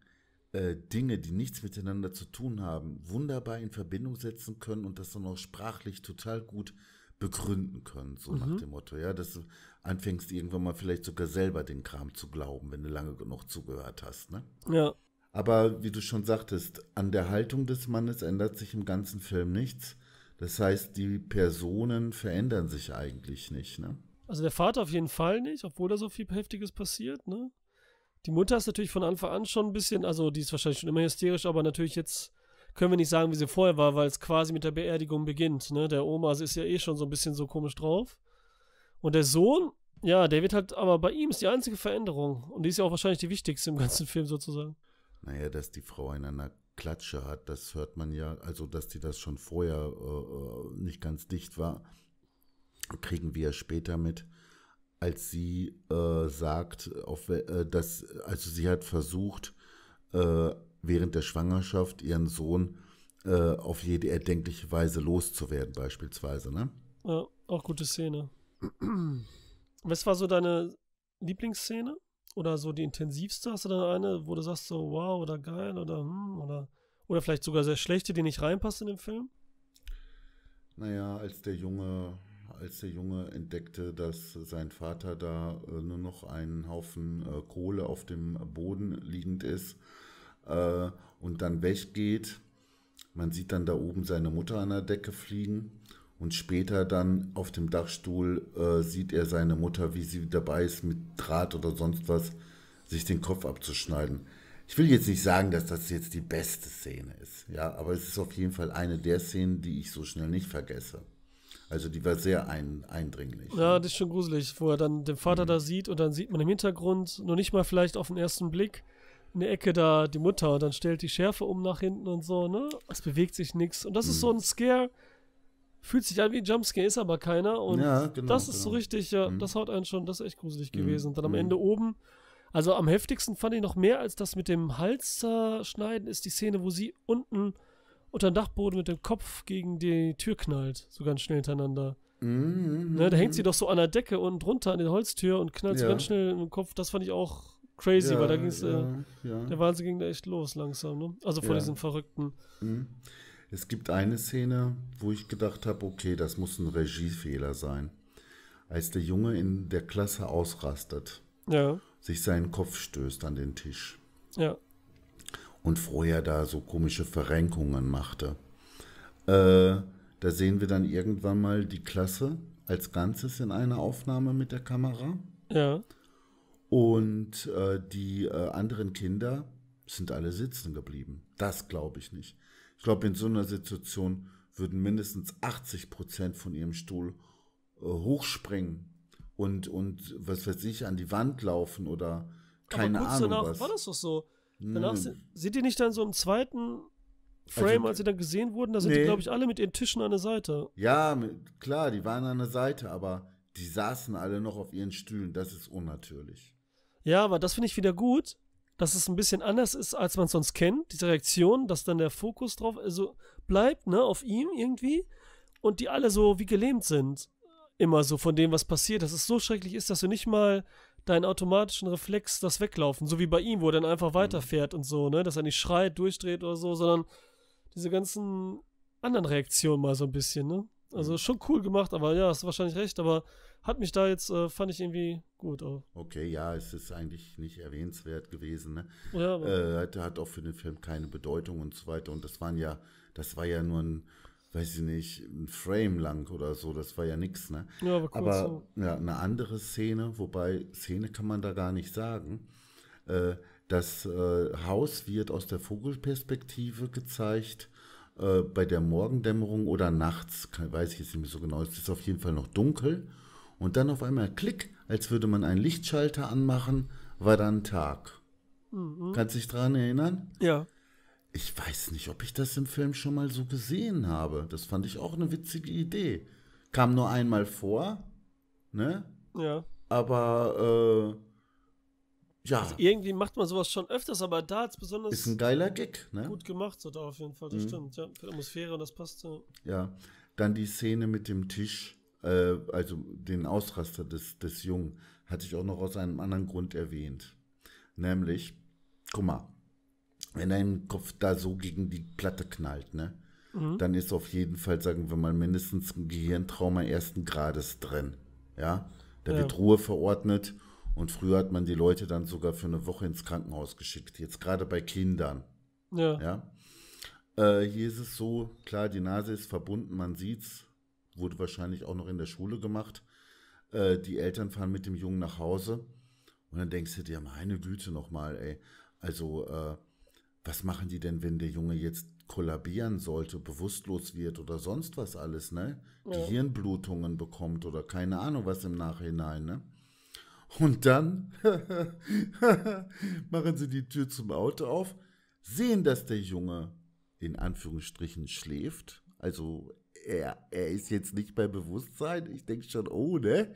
äh, Dinge, die nichts miteinander zu tun haben, wunderbar in Verbindung setzen können und das dann auch sprachlich total gut begründen können, so mhm. nach dem Motto, ja, dass du anfängst irgendwann mal vielleicht sogar selber den Kram zu glauben, wenn du lange genug zugehört hast, ne? Ja. Aber wie du schon sagtest, an der Haltung des Mannes ändert sich im ganzen Film nichts. Das heißt, die Personen verändern sich eigentlich nicht, ne? Also der Vater auf jeden Fall nicht, obwohl da so viel Heftiges passiert, ne? Die Mutter ist natürlich von Anfang an schon ein bisschen, also die ist wahrscheinlich schon immer hysterisch, aber natürlich jetzt können wir nicht sagen, wie sie vorher war, weil es quasi mit der Beerdigung beginnt, ne? Der Oma ist ja eh schon so ein bisschen so komisch drauf. Und der Sohn, ja, der wird halt, aber bei ihm ist die einzige Veränderung. Und die ist ja auch wahrscheinlich die wichtigste im ganzen Film sozusagen. Naja, dass die Frau in einer Klatsche hat, das hört man ja, also dass die das schon vorher äh, äh nicht ganz dicht war kriegen wir später mit, als sie äh, sagt, auf, äh, dass, also sie hat versucht, äh, während der Schwangerschaft ihren Sohn äh, auf jede erdenkliche Weise loszuwerden, beispielsweise, ne? Ja, auch gute Szene. Was war so deine Lieblingsszene? Oder so die intensivste? Hast du da eine, wo du sagst so, wow, oder geil, oder hm, oder, oder vielleicht sogar sehr schlechte, die nicht reinpasst in den Film? Naja, als der Junge als der Junge entdeckte, dass sein Vater da äh, nur noch einen Haufen äh, Kohle auf dem Boden liegend ist äh, und dann weggeht. Man sieht dann da oben seine Mutter an der Decke fliegen und später dann auf dem Dachstuhl sieht er seine Mutter, wie sie dabei ist, mit Draht oder sonst was sich den Kopf abzuschneiden. Ich will jetzt nicht sagen, dass das jetzt die beste Szene ist, ja, aber es ist auf jeden Fall eine der Szenen, die ich so schnell nicht vergesse. Also die war sehr ein, eindringlich. Ja, ne? das ist schon gruselig, wo er dann den Vater mhm. da sieht und dann sieht man im Hintergrund, nur nicht mal vielleicht auf den ersten Blick, in der Ecke da die Mutter und dann stellt die Schärfe um nach hinten und so, ne? Es bewegt sich nichts. Und das mhm. ist so ein Scare, fühlt sich an wie ein Jumpscare, ist aber keiner. Und ja, genau, das ist genau. so richtig, ja, mhm. das haut einen schon, das ist echt gruselig mhm. gewesen. Und dann am mhm. Ende oben, also am heftigsten fand ich noch mehr als das mit dem Hals zerschneiden, ist die Szene, wo sie unten unter dem Dachboden mit dem Kopf gegen die Tür knallt, so ganz schnell hintereinander. Mhm. Ne, da hängt sie doch so an der Decke und runter an der Holztür und knallt ja. ganz schnell im Kopf. Das fand ich auch crazy, ja, weil da ging es, ja, äh, der Wahnsinn ging da echt los langsam. Ne? Also von diesem Verrückten. Mhm. Es gibt eine Szene, wo ich gedacht habe, okay, das muss ein Regiefehler sein. Als der Junge in der Klasse ausrastet, ja. sich seinen Kopf stößt an den Tisch. Ja und vorher da so komische Verrenkungen machte. Äh, da sehen wir dann irgendwann mal die Klasse als Ganzes in einer Aufnahme mit der Kamera. Ja. Und äh, die äh, anderen Kinder sind alle sitzen geblieben. Das glaube ich nicht. Ich glaube, in so einer Situation würden mindestens 80 Prozent von ihrem Stuhl äh, hochspringen und, und was weiß ich, an die Wand laufen oder keine Aber kurz Ahnung. Danach was. war das doch so. Danach hm. sind, sind die nicht dann so im zweiten also Frame, also, als sie dann gesehen wurden, da sind nee. die, glaube ich, alle mit ihren Tischen an der Seite. Ja, mit, klar, die waren an der Seite, aber die saßen alle noch auf ihren Stühlen. Das ist unnatürlich. Ja, aber das finde ich wieder gut, dass es ein bisschen anders ist, als man es sonst kennt. Diese Reaktion, dass dann der Fokus drauf also bleibt, ne, auf ihm irgendwie. Und die alle so wie gelähmt sind. Immer so von dem, was passiert. Dass es so schrecklich ist, dass du nicht mal deinen automatischen Reflex das Weglaufen, so wie bei ihm, wo er dann einfach mhm. weiterfährt mhm. und so, ne? Dass er nicht schreit, durchdreht oder so, sondern diese ganzen anderen Reaktionen mal so ein bisschen, ne? Also mhm. schon cool gemacht, aber ja, hast du wahrscheinlich recht, aber hat mich da jetzt, äh, fand ich irgendwie gut auch. Okay, ja, es ist eigentlich nicht erwähnenswert gewesen, ne? Ja, äh, hat, hat, auch für den Film keine Bedeutung und so weiter. Und das waren ja, das war ja nur ein weiß ich nicht, ein Frame lang oder so. Das war ja nichts, ne? Ja, aber, kurz aber so. ja, eine andere Szene, wobei Szene kann man da gar nicht sagen. Äh, das äh, Haus wird aus der Vogelperspektive gezeigt äh, bei der Morgendämmerung oder nachts, kann, weiß ich jetzt nicht mehr so genau. Es ist auf jeden Fall noch dunkel. Und dann auf einmal Klick, als würde man einen Lichtschalter anmachen, war dann Tag. Mhm. Kannst du dich daran erinnern? Ja. Ich weiß nicht, ob ich das im Film schon mal so gesehen habe. Das fand ich auch eine witzige Idee. Kam nur einmal vor, ne? Ja. Aber, äh, ja. Also irgendwie macht man sowas schon öfters, aber da hat es besonders. Ist ein geiler Gag, ne? Gut gemacht, so da auf jeden Fall, das mhm. stimmt. Ja, für die Atmosphäre, das passt. Ja. ja. Dann die Szene mit dem Tisch, äh, also den Ausraster des, des Jungen, hatte ich auch noch aus einem anderen Grund erwähnt. Nämlich, guck mal, wenn dein Kopf da so gegen die Platte knallt, ne? Mhm. Dann ist auf jeden Fall, sagen wir mal, mindestens ein Gehirntrauma ersten Grades drin. Ja. Da ja. wird Ruhe verordnet und früher hat man die Leute dann sogar für eine Woche ins Krankenhaus geschickt. Jetzt gerade bei Kindern. Ja. ja? Äh, hier ist es so, klar, die Nase ist verbunden, man sieht's. Wurde wahrscheinlich auch noch in der Schule gemacht. Äh, die Eltern fahren mit dem Jungen nach Hause. Und dann denkst du dir, meine Güte nochmal, ey. Also, äh, was machen die denn, wenn der Junge jetzt kollabieren sollte, bewusstlos wird oder sonst was alles, ne? Ja. Hirnblutungen bekommt oder keine Ahnung was im Nachhinein, ne? Und dann [laughs] machen sie die Tür zum Auto auf, sehen, dass der Junge in Anführungsstrichen schläft. Also er, er ist jetzt nicht bei Bewusstsein. Ich denke schon, oh, ne?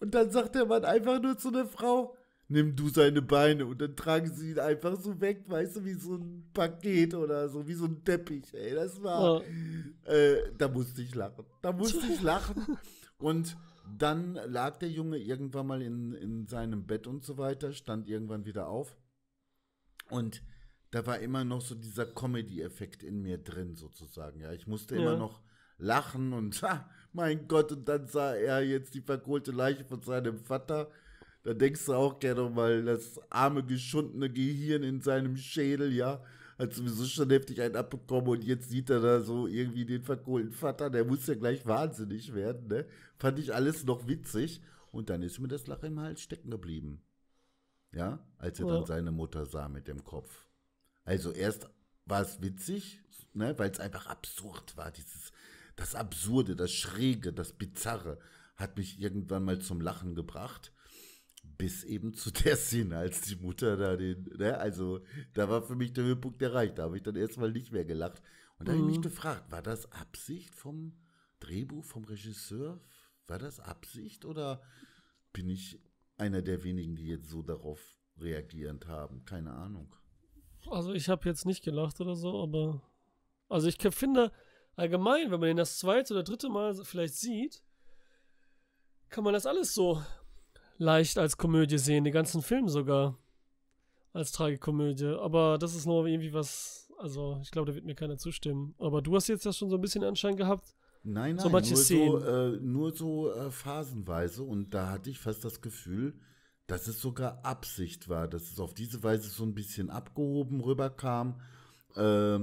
Und dann sagt der Mann einfach nur zu der Frau, nimm du seine Beine und dann tragen sie ihn einfach so weg, weißt du, wie so ein Paket oder so, wie so ein Teppich, ey, das war, ja. äh, da musste ich lachen, da musste ich [laughs] lachen und dann lag der Junge irgendwann mal in, in seinem Bett und so weiter, stand irgendwann wieder auf und da war immer noch so dieser Comedy-Effekt in mir drin sozusagen, ja, ich musste ja. immer noch lachen und [laughs] ha, mein Gott, und dann sah er jetzt die verkohlte Leiche von seinem Vater da denkst du auch gerne mal das arme, geschundene Gehirn in seinem Schädel, ja. Hat sowieso schon heftig einen abbekommen und jetzt sieht er da so irgendwie den verkohlten Vater, der muss ja gleich wahnsinnig werden, ne? Fand ich alles noch witzig. Und dann ist mir das Lachen im Hals stecken geblieben. Ja, als er oh. dann seine Mutter sah mit dem Kopf. Also erst war es witzig, ne, weil es einfach absurd war. Dieses, das Absurde, das Schräge, das Bizarre hat mich irgendwann mal zum Lachen gebracht bis eben zu der Szene, als die Mutter da den, ne, also da war für mich der Höhepunkt erreicht. Da habe ich dann erstmal nicht mehr gelacht. Und da mhm. habe ich mich mhm. gefragt, war das Absicht vom Drehbuch, vom Regisseur? War das Absicht oder bin ich einer der wenigen, die jetzt so darauf reagierend haben? Keine Ahnung. Also ich habe jetzt nicht gelacht oder so, aber also ich finde allgemein, wenn man den das zweite oder dritte Mal vielleicht sieht, kann man das alles so leicht als Komödie sehen, den ganzen Film sogar. Als Tragikomödie. Aber das ist nur irgendwie was. Also, ich glaube, da wird mir keiner zustimmen. Aber du hast jetzt ja schon so ein bisschen Anschein gehabt. Nein, nein, so manche nur, Szenen. So, äh, nur so äh, phasenweise. Und da hatte ich fast das Gefühl, dass es sogar Absicht war, dass es auf diese Weise so ein bisschen abgehoben rüberkam. Äh,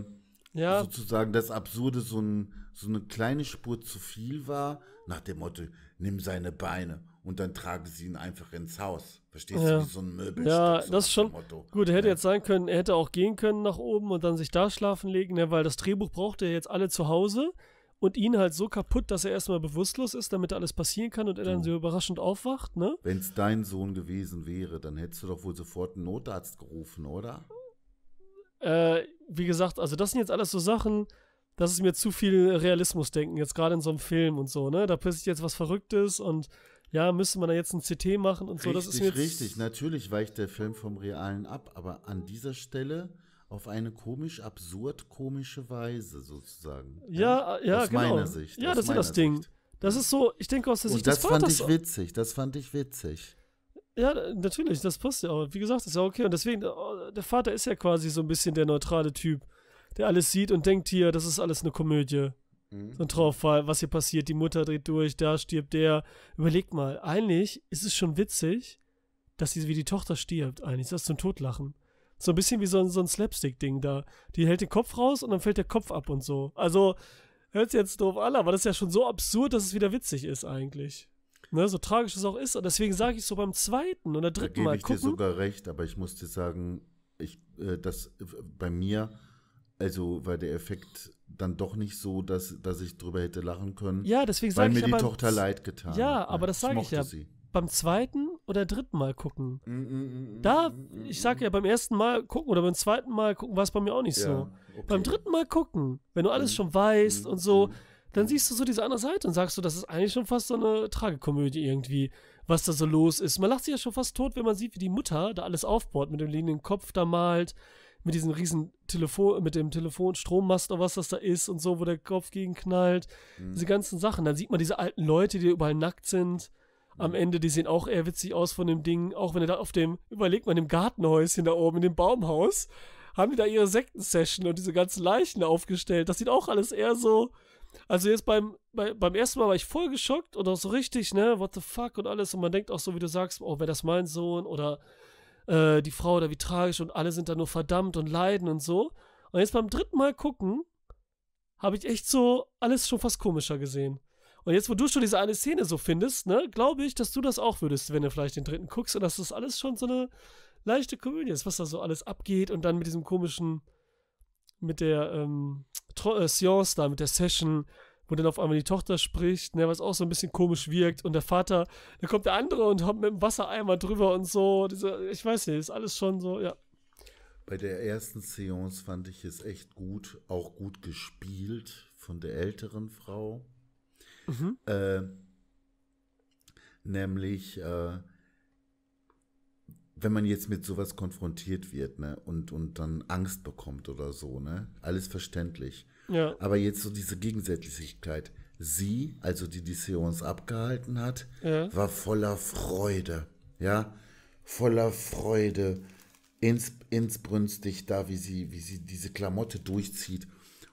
ja. Sozusagen das Absurde so, ein, so eine kleine Spur zu viel war, nach dem Motto, nimm seine Beine und dann tragen sie ihn einfach ins Haus. Verstehst ja. du, wie so ein Möbelstück. Ja, so das ist schon gut. Er hätte ja. jetzt sein können, er hätte auch gehen können nach oben und dann sich da schlafen legen, ne, weil das Drehbuch brauchte er jetzt alle zu Hause und ihn halt so kaputt, dass er erstmal bewusstlos ist, damit alles passieren kann und er dann so überraschend aufwacht, ne? Wenn es dein Sohn gewesen wäre, dann hättest du doch wohl sofort einen Notarzt gerufen, oder? Äh, wie gesagt, also das sind jetzt alles so Sachen, das ist mir zu viel Realismus denken, jetzt gerade in so einem Film und so, ne? Da passiert jetzt was Verrücktes und ja, müsste man da jetzt ein CT machen und so. Richtig, das ist jetzt richtig. Natürlich weicht der Film vom Realen ab, aber an dieser Stelle auf eine komisch, absurd komische Weise sozusagen. Ja, ja, ah, ja aus genau. meiner Sicht. Ja, das ist das Sicht. Ding. Das ist so, ich denke aus der Sicht und das des Vaters. Das fand ich witzig, das fand ich witzig. Ja, natürlich, das passt ja auch. Wie gesagt, das ist ja okay. Und deswegen, oh, der Vater ist ja quasi so ein bisschen der neutrale Typ, der alles sieht und denkt hier, das ist alles eine Komödie. Mhm. So ein Trauerfall, was hier passiert, die Mutter dreht durch, da stirbt der. Überlegt mal, eigentlich ist es schon witzig, dass die, wie die Tochter stirbt, eigentlich. Das ist zum Totlachen. So ein bisschen wie so ein, so ein Slapstick-Ding da. Die hält den Kopf raus und dann fällt der Kopf ab und so. Also, hört sich jetzt doof an, aber das ist ja schon so absurd, dass es wieder witzig ist eigentlich. Ne, so tragisch es auch ist. Und deswegen sage ich so beim zweiten oder dritten Mal. Da gebe ich gucken. dir sogar recht, aber ich muss dir sagen, ich, äh, das äh, bei mir, also war der Effekt dann doch nicht so, dass, dass ich drüber hätte lachen können. Ja, deswegen sage ich Weil mir die Tochter leid getan Ja, hat. aber das sage ich ja. Sie. Beim zweiten oder dritten Mal gucken. Mm, mm, mm, mm da, mm, mm, ich sage ja, beim ersten Mal gucken oder beim zweiten Mal gucken war es bei mir auch nicht ja, so. Okay. Beim dritten Mal gucken, wenn du alles schon weißt und so, dann siehst du so diese andere Seite und sagst du, so, das ist eigentlich schon fast so eine Tragekomödie irgendwie, was da so los ist. Man lacht sich ja schon fast tot, wenn man sieht, wie die Mutter da alles aufbaut, mit dem liegenden Kopf da malt mit diesem riesen Telefon, mit dem Telefonstrommast oder was das da ist und so, wo der Kopf gegenknallt. Mhm. Diese ganzen Sachen. Dann sieht man diese alten Leute, die überall nackt sind. Am mhm. Ende, die sehen auch eher witzig aus von dem Ding, auch wenn er da auf dem, überlegt man, im Gartenhäuschen da oben, in dem Baumhaus, haben die da ihre Sekten-Session und diese ganzen Leichen aufgestellt. Das sieht auch alles eher so, also jetzt beim, bei, beim ersten Mal war ich voll geschockt und auch so richtig, ne, what the fuck und alles. Und man denkt auch so, wie du sagst, oh, wäre das mein Sohn oder äh, die Frau da wie tragisch und alle sind da nur verdammt und leiden und so. Und jetzt beim dritten Mal gucken, habe ich echt so alles schon fast komischer gesehen. Und jetzt, wo du schon diese eine Szene so findest, ne, glaube ich, dass du das auch würdest, wenn du vielleicht den dritten guckst und dass das alles schon so eine leichte Komödie ist, was da so alles abgeht und dann mit diesem komischen, mit der ähm, äh, Science da, mit der Session, wo dann auf einmal die Tochter spricht, ne, was auch so ein bisschen komisch wirkt und der Vater, da kommt der andere und kommt mit dem Wassereimer drüber und so, diese, ich weiß nicht, ist alles schon so, ja. Bei der ersten Seance fand ich es echt gut, auch gut gespielt von der älteren Frau. Mhm. Äh, nämlich, äh, wenn man jetzt mit sowas konfrontiert wird, ne, und, und dann Angst bekommt oder so, ne, alles verständlich. Ja. Aber jetzt so diese Gegensätzlichkeit. Sie, also die, die Seance abgehalten hat, ja. war voller Freude. Ja, voller Freude, ins, insbrünstig da, wie sie, wie sie diese Klamotte durchzieht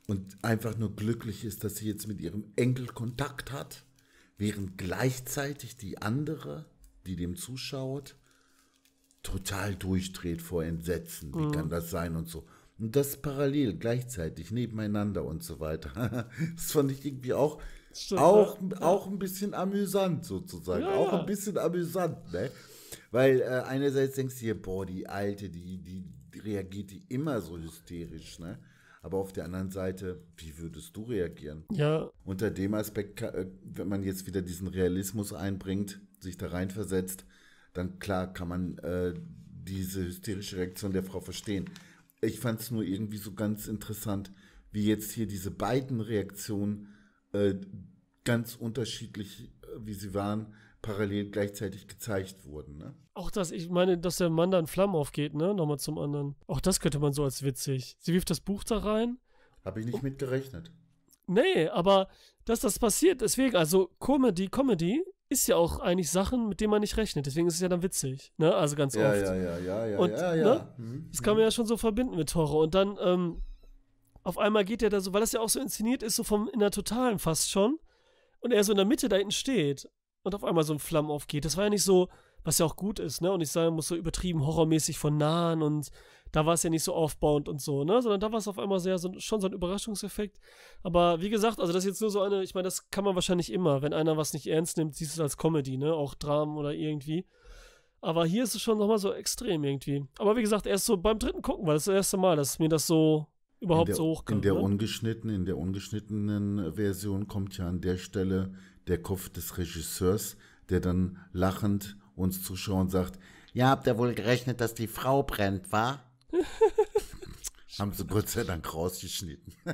und einfach nur glücklich ist, dass sie jetzt mit ihrem Enkel Kontakt hat, während gleichzeitig die andere, die dem zuschaut, total durchdreht vor Entsetzen. Wie mhm. kann das sein und so. Und das parallel, gleichzeitig, nebeneinander und so weiter. [laughs] das fand ich irgendwie auch, Stimmt, auch, ja. auch ein bisschen amüsant sozusagen. Ja, auch ja. ein bisschen amüsant, ne? Weil äh, einerseits denkst du dir, boah, die Alte, die, die reagiert die immer so hysterisch, ne? Aber auf der anderen Seite, wie würdest du reagieren? Ja. Unter dem Aspekt, äh, wenn man jetzt wieder diesen Realismus einbringt, sich da reinversetzt, dann klar kann man äh, diese hysterische Reaktion der Frau verstehen. Ich fand es nur irgendwie so ganz interessant, wie jetzt hier diese beiden Reaktionen äh, ganz unterschiedlich, äh, wie sie waren, parallel gleichzeitig gezeigt wurden. Ne? Auch das, ich meine, dass der Mann da in Flammen aufgeht, ne? Nochmal zum anderen. Auch das könnte man so als witzig. Sie wirft das Buch da rein. Habe ich nicht mitgerechnet. Nee, aber dass das passiert, deswegen, also Comedy, Comedy ist ja auch eigentlich Sachen, mit denen man nicht rechnet. Deswegen ist es ja dann witzig. Ne? Also ganz ja, oft. Ja, ja, ja, ja, und, ja, ja. Ne? Mhm. Das kann man ja schon so verbinden mit Horror. Und dann ähm, auf einmal geht er da so, weil das ja auch so inszeniert ist, so vom, in der Totalen fast schon. Und er so in der Mitte da hinten steht und auf einmal so ein Flammen aufgeht. Das war ja nicht so, was ja auch gut ist, ne? Und ich sage, muss so übertrieben horrormäßig von nahen und da war es ja nicht so aufbauend und so, ne? Sondern da war es auf einmal sehr, so, schon so ein Überraschungseffekt. Aber wie gesagt, also das ist jetzt nur so eine, ich meine, das kann man wahrscheinlich immer. Wenn einer was nicht ernst nimmt, siehst du es als Comedy, ne? Auch Dramen oder irgendwie. Aber hier ist es schon nochmal so extrem irgendwie. Aber wie gesagt, erst so beim dritten Gucken, weil das, das erste Mal, dass mir das so überhaupt der, so hochkam. In der, ne? ungeschnitten, in der ungeschnittenen Version kommt ja an der Stelle der Kopf des Regisseurs, der dann lachend uns Zuschauern sagt, ja, habt ihr wohl gerechnet, dass die Frau brennt, war? [laughs] Haben sie Gott sei Dank rausgeschnitten. [laughs]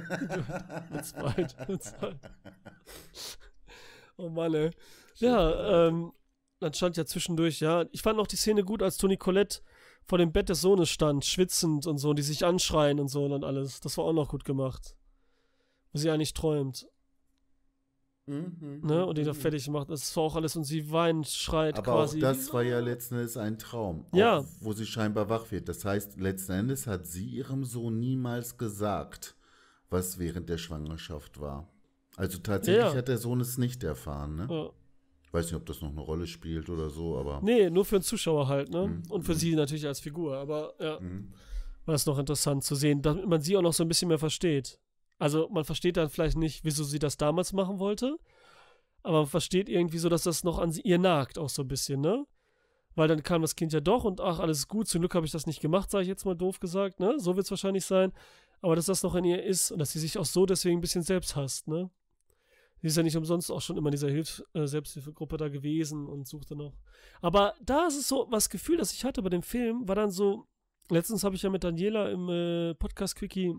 wird's bald, wird's bald. Oh Mann, ey. Ja, ähm, dann stand ja zwischendurch, ja. Ich fand auch die Szene gut, als Toni Colette vor dem Bett des Sohnes stand, schwitzend und so, und die sich anschreien und so und alles. Das war auch noch gut gemacht. Wo sie eigentlich träumt. Mhm, ne? Mhm, und die da mhm. fertig macht. Das war auch alles und sie weint, schreit aber quasi. Aber das war ja letzten Endes ein Traum, ja. wo sie scheinbar wach wird. Das heißt, letzten Endes hat sie ihrem Sohn niemals gesagt, was während der Schwangerschaft war. Also tatsächlich ja. hat der Sohn es nicht erfahren, ne? Ja. Ich weiß nicht, ob das noch eine Rolle spielt oder so, aber. Nee, nur für den Zuschauer halt, ne? Mhm. Und für mhm. sie natürlich als Figur, aber ja. Mhm. War es noch interessant zu sehen, damit man sie auch noch so ein bisschen mehr versteht. Also man versteht dann vielleicht nicht, wieso sie das damals machen wollte, aber man versteht irgendwie so, dass das noch an ihr nagt, auch so ein bisschen, ne? Weil dann kam das Kind ja doch und ach, alles gut, zum Glück habe ich das nicht gemacht, sage ich jetzt mal doof gesagt, ne? So wird es wahrscheinlich sein. Aber dass das noch in ihr ist und dass sie sich auch so deswegen ein bisschen selbst hasst, ne? Sie ist ja nicht umsonst auch schon immer in dieser Hilf äh, Selbsthilfegruppe da gewesen und suchte noch. Aber da ist es so, was Gefühl, das ich hatte bei dem Film, war dann so, letztens habe ich ja mit Daniela im äh, Podcast Quickie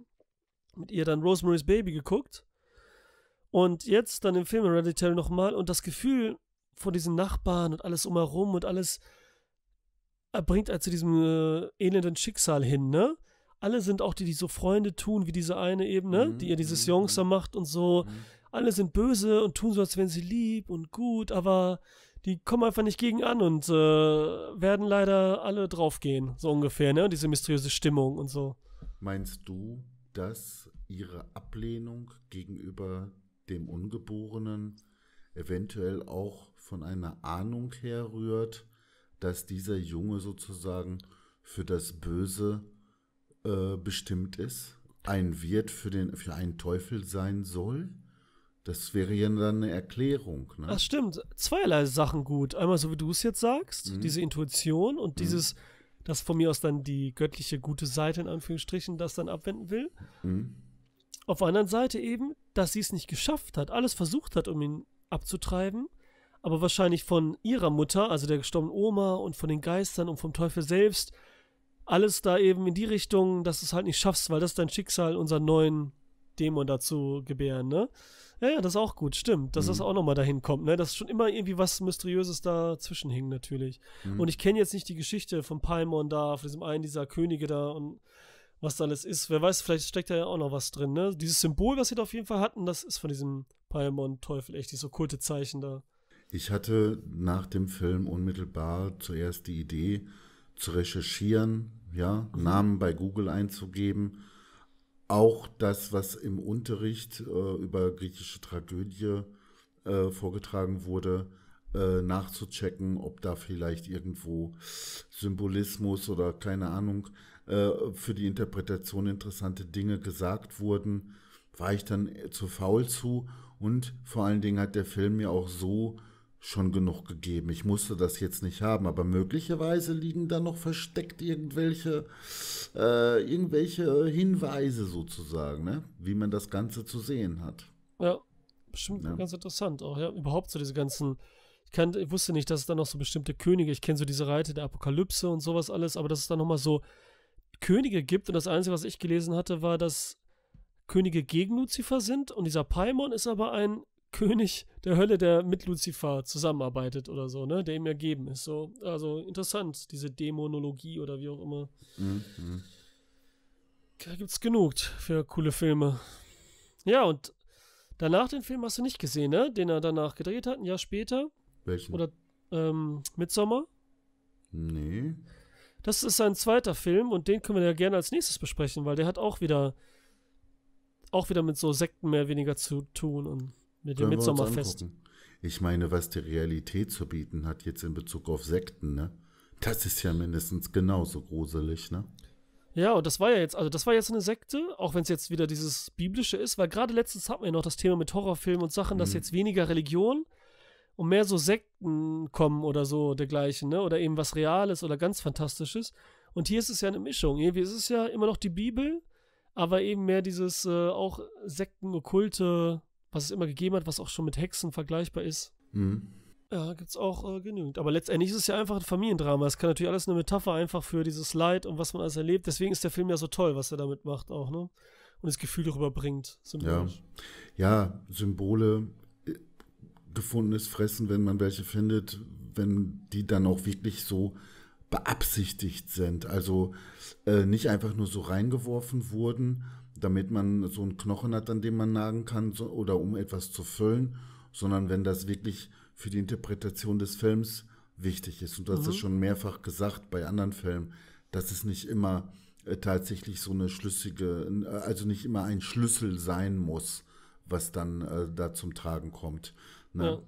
mit ihr dann Rosemary's Baby geguckt und jetzt dann im Film Hereditary nochmal und das Gefühl von diesen Nachbarn und alles umherum und alles bringt er zu diesem äh, elenden Schicksal hin, ne? Alle sind auch die, die so Freunde tun, wie diese eine eben, ne? Mhm. Die ihr diese mhm, Seance mhm. macht und so. Mhm. Alle sind böse und tun so, als wären sie lieb und gut, aber die kommen einfach nicht gegen an und äh, werden leider alle draufgehen, so ungefähr, ne? Und diese mysteriöse Stimmung und so. Meinst du, dass ihre Ablehnung gegenüber dem Ungeborenen eventuell auch von einer Ahnung herrührt, dass dieser Junge sozusagen für das Böse äh, bestimmt ist, ein Wirt für, den, für einen Teufel sein soll. Das wäre ja dann eine Erklärung. Ne? Das stimmt. Zweierlei Sachen gut. Einmal so, wie du es jetzt sagst, mhm. diese Intuition und mhm. dieses dass von mir aus dann die göttliche gute Seite in Anführungsstrichen das dann abwenden will. Mhm. Auf der anderen Seite eben, dass sie es nicht geschafft hat, alles versucht hat, um ihn abzutreiben, aber wahrscheinlich von ihrer Mutter, also der gestorbenen Oma und von den Geistern und vom Teufel selbst, alles da eben in die Richtung, dass du es halt nicht schaffst, weil das ist dein Schicksal, unseren neuen Dämon dazu gebären, ne? Ja, ja, das ist auch gut, stimmt. Dass mhm. das auch nochmal dahin kommt, ne? Dass schon immer irgendwie was Mysteriöses dazwischen hing, natürlich. Mhm. Und ich kenne jetzt nicht die Geschichte von Paimon da, von diesem einen dieser Könige da und was da alles ist. Wer weiß, vielleicht steckt da ja auch noch was drin, ne? Dieses Symbol, was sie da auf jeden Fall hatten, das ist von diesem Paimon-Teufel echt, dieses okkulte Zeichen da. Ich hatte nach dem Film unmittelbar zuerst die Idee, zu recherchieren, ja, mhm. Namen bei Google einzugeben auch das, was im Unterricht äh, über griechische Tragödie äh, vorgetragen wurde, äh, nachzuchecken, ob da vielleicht irgendwo Symbolismus oder keine Ahnung äh, für die Interpretation interessante Dinge gesagt wurden, war ich dann zu faul zu und vor allen Dingen hat der Film mir auch so schon genug gegeben. Ich musste das jetzt nicht haben, aber möglicherweise liegen da noch versteckt irgendwelche, äh, irgendwelche Hinweise sozusagen, ne? wie man das Ganze zu sehen hat. Ja, bestimmt ja. ganz interessant auch, ja. Überhaupt so diese ganzen. Ich, kann, ich wusste nicht, dass es da noch so bestimmte Könige, ich kenne so diese Reite der Apokalypse und sowas alles, aber dass es da nochmal so Könige gibt und das Einzige, was ich gelesen hatte, war, dass Könige gegen Lucifer sind und dieser Paimon ist aber ein König der Hölle, der mit Luzifer zusammenarbeitet oder so, ne, der ihm ergeben ist. So, also interessant, diese Dämonologie oder wie auch immer. Mhm, mhm. Da gibt's genug für coole Filme. Ja, und danach den Film hast du nicht gesehen, ne? Den er danach gedreht hat, ein Jahr später. Welchen? Oder ähm, Midsommer? Nee. Das ist sein zweiter Film und den können wir ja gerne als nächstes besprechen, weil der hat auch wieder auch wieder mit so Sekten mehr oder weniger zu tun und mit dem Mitsommerfest. Ich meine, was die Realität zu bieten hat jetzt in Bezug auf Sekten, ne? Das ist ja mindestens genauso gruselig, ne? Ja, und das war ja jetzt, also das war jetzt eine Sekte, auch wenn es jetzt wieder dieses biblische ist, weil gerade letztens hatten wir ja noch das Thema mit Horrorfilmen und Sachen, mhm. dass jetzt weniger Religion und mehr so Sekten kommen oder so dergleichen, ne? Oder eben was Reales oder ganz Fantastisches. Und hier ist es ja eine Mischung. Irgendwie ist es ja immer noch die Bibel, aber eben mehr dieses äh, auch Sekten, okkulte was es immer gegeben hat, was auch schon mit Hexen vergleichbar ist. Mhm. Ja, es auch äh, genügend. Aber letztendlich ist es ja einfach ein Familiendrama. Es kann natürlich alles eine Metapher einfach für dieses Leid und was man alles erlebt. Deswegen ist der Film ja so toll, was er damit macht auch, ne? Und das Gefühl darüber bringt. Symbolisch. Ja. ja, Symbole, äh, gefundenes Fressen, wenn man welche findet, wenn die dann auch wirklich so beabsichtigt sind. Also äh, nicht einfach nur so reingeworfen wurden, damit man so einen Knochen hat, an dem man nagen kann so, oder um etwas zu füllen, sondern wenn das wirklich für die Interpretation des Films wichtig ist. Und du hast es mhm. schon mehrfach gesagt bei anderen Filmen, dass es nicht immer äh, tatsächlich so eine schlüssige, äh, also nicht immer ein Schlüssel sein muss, was dann äh, da zum Tragen kommt. Ne?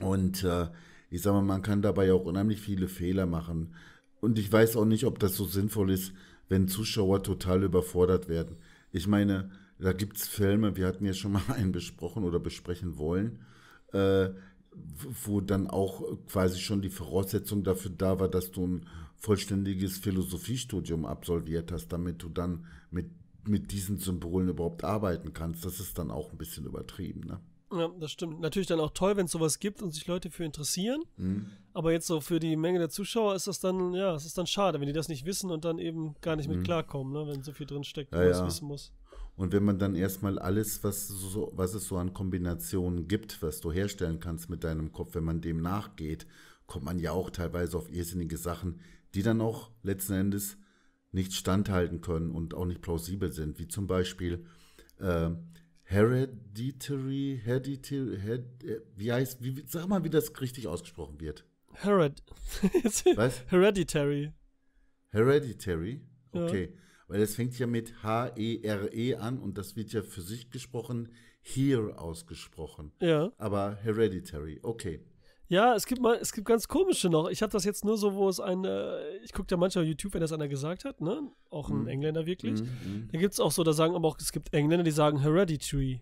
Ja. Und äh, ich sage mal, man kann dabei auch unheimlich viele Fehler machen. Und ich weiß auch nicht, ob das so sinnvoll ist, wenn Zuschauer total überfordert werden. Ich meine, da gibt es Filme, wir hatten ja schon mal einen besprochen oder besprechen wollen, äh, wo dann auch quasi schon die Voraussetzung dafür da war, dass du ein vollständiges Philosophiestudium absolviert hast, damit du dann mit, mit diesen Symbolen überhaupt arbeiten kannst. Das ist dann auch ein bisschen übertrieben. Ne? Ja, das stimmt. Natürlich dann auch toll, wenn es sowas gibt und sich Leute für interessieren. Mhm. Aber jetzt so für die Menge der Zuschauer ist das dann, ja, es ist dann schade, wenn die das nicht wissen und dann eben gar nicht mhm. mit klarkommen, ne? wenn so viel drin wo ja, man es wissen muss. Und wenn man dann erstmal alles, was, so, was es so an Kombinationen gibt, was du herstellen kannst mit deinem Kopf, wenn man dem nachgeht, kommt man ja auch teilweise auf irrsinnige Sachen, die dann auch letzten Endes nicht standhalten können und auch nicht plausibel sind. Wie zum Beispiel, äh, Hereditary, Hereditary, Hered, äh, wie heißt, wie, sag mal, wie das richtig ausgesprochen wird. Hered. [laughs] Was? Hereditary. Hereditary? Okay. Ja. Weil es fängt ja mit H-E-R-E -E an und das wird ja für sich gesprochen here ausgesprochen. Ja. Aber Hereditary, okay. Ja, es gibt mal, es gibt ganz komische noch. Ich hatte das jetzt nur so, wo es ein, ich gucke ja manchmal YouTube, wenn das einer gesagt hat, ne? Auch ein mhm. Engländer wirklich. Mhm. mhm. Dann gibt es auch so, da sagen aber auch, es gibt Engländer, die sagen Hereditary.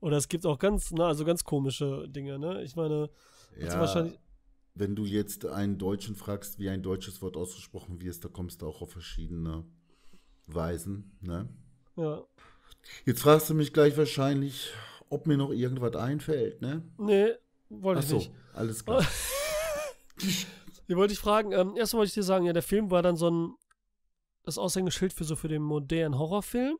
Oder es gibt auch ganz, na, also ganz komische Dinge, ne? Ich meine, ja, wahrscheinlich. Wenn du jetzt einen Deutschen fragst, wie ein deutsches Wort ausgesprochen wird, da kommst du auch auf verschiedene Weisen, ne? Ja. Jetzt fragst du mich gleich wahrscheinlich, ob mir noch irgendwas einfällt, ne? Nee, wollte ich so. nicht. Alles klar. Hier [laughs] wollte ich fragen, ähm, erstmal wollte ich dir sagen, ja, der Film war dann so ein das Aushängeschild für so für den modernen Horrorfilm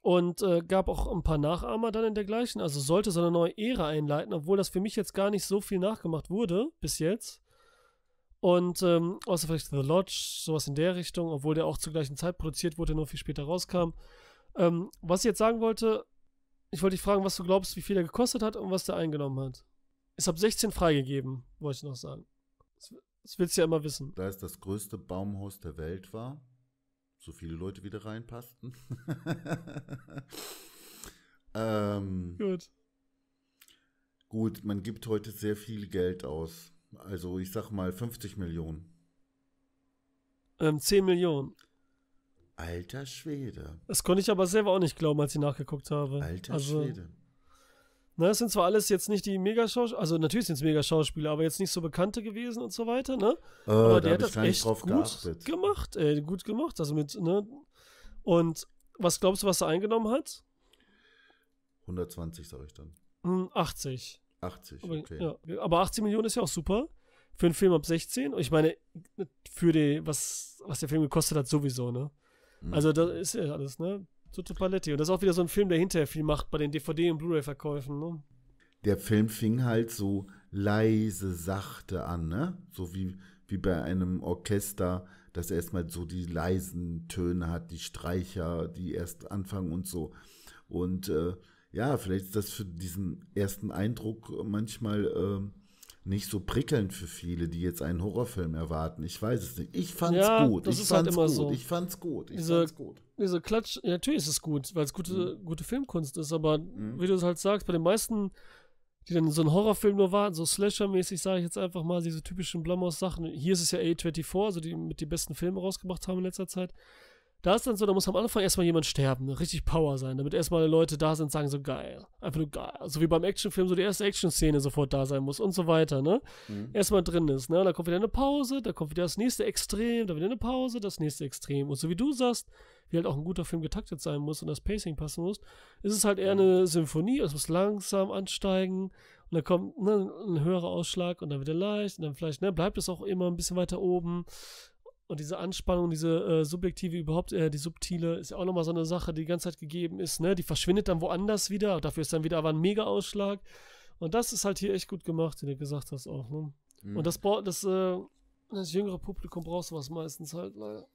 und äh, gab auch ein paar Nachahmer dann in dergleichen. Also sollte so eine neue Ära einleiten, obwohl das für mich jetzt gar nicht so viel nachgemacht wurde bis jetzt. Und ähm, außer vielleicht The Lodge, sowas in der Richtung, obwohl der auch zur gleichen Zeit produziert wurde, nur viel später rauskam. Ähm, was ich jetzt sagen wollte, ich wollte dich fragen, was du glaubst, wie viel er gekostet hat und was der eingenommen hat. Es ab 16 freigegeben, wollte ich noch sagen. Das, das willst du ja immer wissen. Da es das größte Baumhaus der Welt war, so viele Leute wieder reinpassten. [laughs] ähm, gut. Gut, man gibt heute sehr viel Geld aus. Also ich sag mal 50 Millionen. Ähm, 10 Millionen. Alter Schwede. Das konnte ich aber selber auch nicht glauben, als ich nachgeguckt habe. Alter also, Schwede. Ne, das sind zwar alles jetzt nicht die Mega-Schauspieler, also natürlich sind es Mega-Schauspieler, aber jetzt nicht so bekannte gewesen und so weiter, ne? Äh, aber der da hat das echt gut geachtet. gemacht, ey, äh, gut gemacht. Also mit, ne? Und was glaubst du, was er eingenommen hat? 120, sag ich dann. 80. Hm, 80, aber, okay. Ja. Aber 80 Millionen ist ja auch super. Für einen Film ab 16. Und ich meine, für die, was, was der Film gekostet hat, sowieso, ne? Mhm. Also, das ist ja alles, ne? Tutu Paletti. Und das ist auch wieder so ein Film, der hinterher viel macht bei den DVD- und Blu-ray-Verkäufen. Ne? Der Film fing halt so leise, sachte an, ne? So wie, wie bei einem Orchester, das erstmal so die leisen Töne hat, die Streicher, die erst anfangen und so. Und äh, ja, vielleicht ist das für diesen ersten Eindruck manchmal. Äh, nicht so prickelnd für viele, die jetzt einen Horrorfilm erwarten. Ich weiß es nicht. Ich fand's ja, gut. Das ich ist halt fand's halt immer gut. So. Ich fand's gut. Ich diese, fand's gut. Diese Klatsch, ja, natürlich ist es gut, weil es gute, mhm. gute Filmkunst ist, aber mhm. wie du es halt sagst, bei den meisten, die dann so einen Horrorfilm nur warten, so Slasher-mäßig, sage ich jetzt einfach mal, diese typischen Blumhouse-Sachen. Hier ist es ja A24, also die mit die besten Filme rausgebracht haben in letzter Zeit. Da ist dann so, da muss am Anfang erstmal jemand sterben, ne? richtig Power sein, damit erstmal Leute da sind, sagen so geil, einfach nur geil. So wie beim Actionfilm, so die erste Action-Szene sofort da sein muss und so weiter, ne? Mhm. Erstmal drin ist, ne? Da kommt wieder eine Pause, da kommt wieder das nächste Extrem, da wieder eine Pause, das nächste Extrem. Und so wie du sagst, wie halt auch ein guter Film getaktet sein muss und das Pacing passen muss, ist es halt eher mhm. eine Symphonie, es muss langsam ansteigen und dann kommt ne, ein höherer Ausschlag und dann wieder leicht und dann vielleicht, ne, bleibt es auch immer ein bisschen weiter oben und diese Anspannung, diese äh, subjektive, überhaupt äh, die subtile, ist ja auch nochmal so eine Sache, die die ganze Zeit gegeben ist. Ne? Die verschwindet dann woanders wieder. Dafür ist dann wieder aber ein Mega-Ausschlag. Und das ist halt hier echt gut gemacht, wie du gesagt hast auch. Ne? Mhm. Und das, das, äh, das jüngere Publikum braucht sowas meistens halt leider.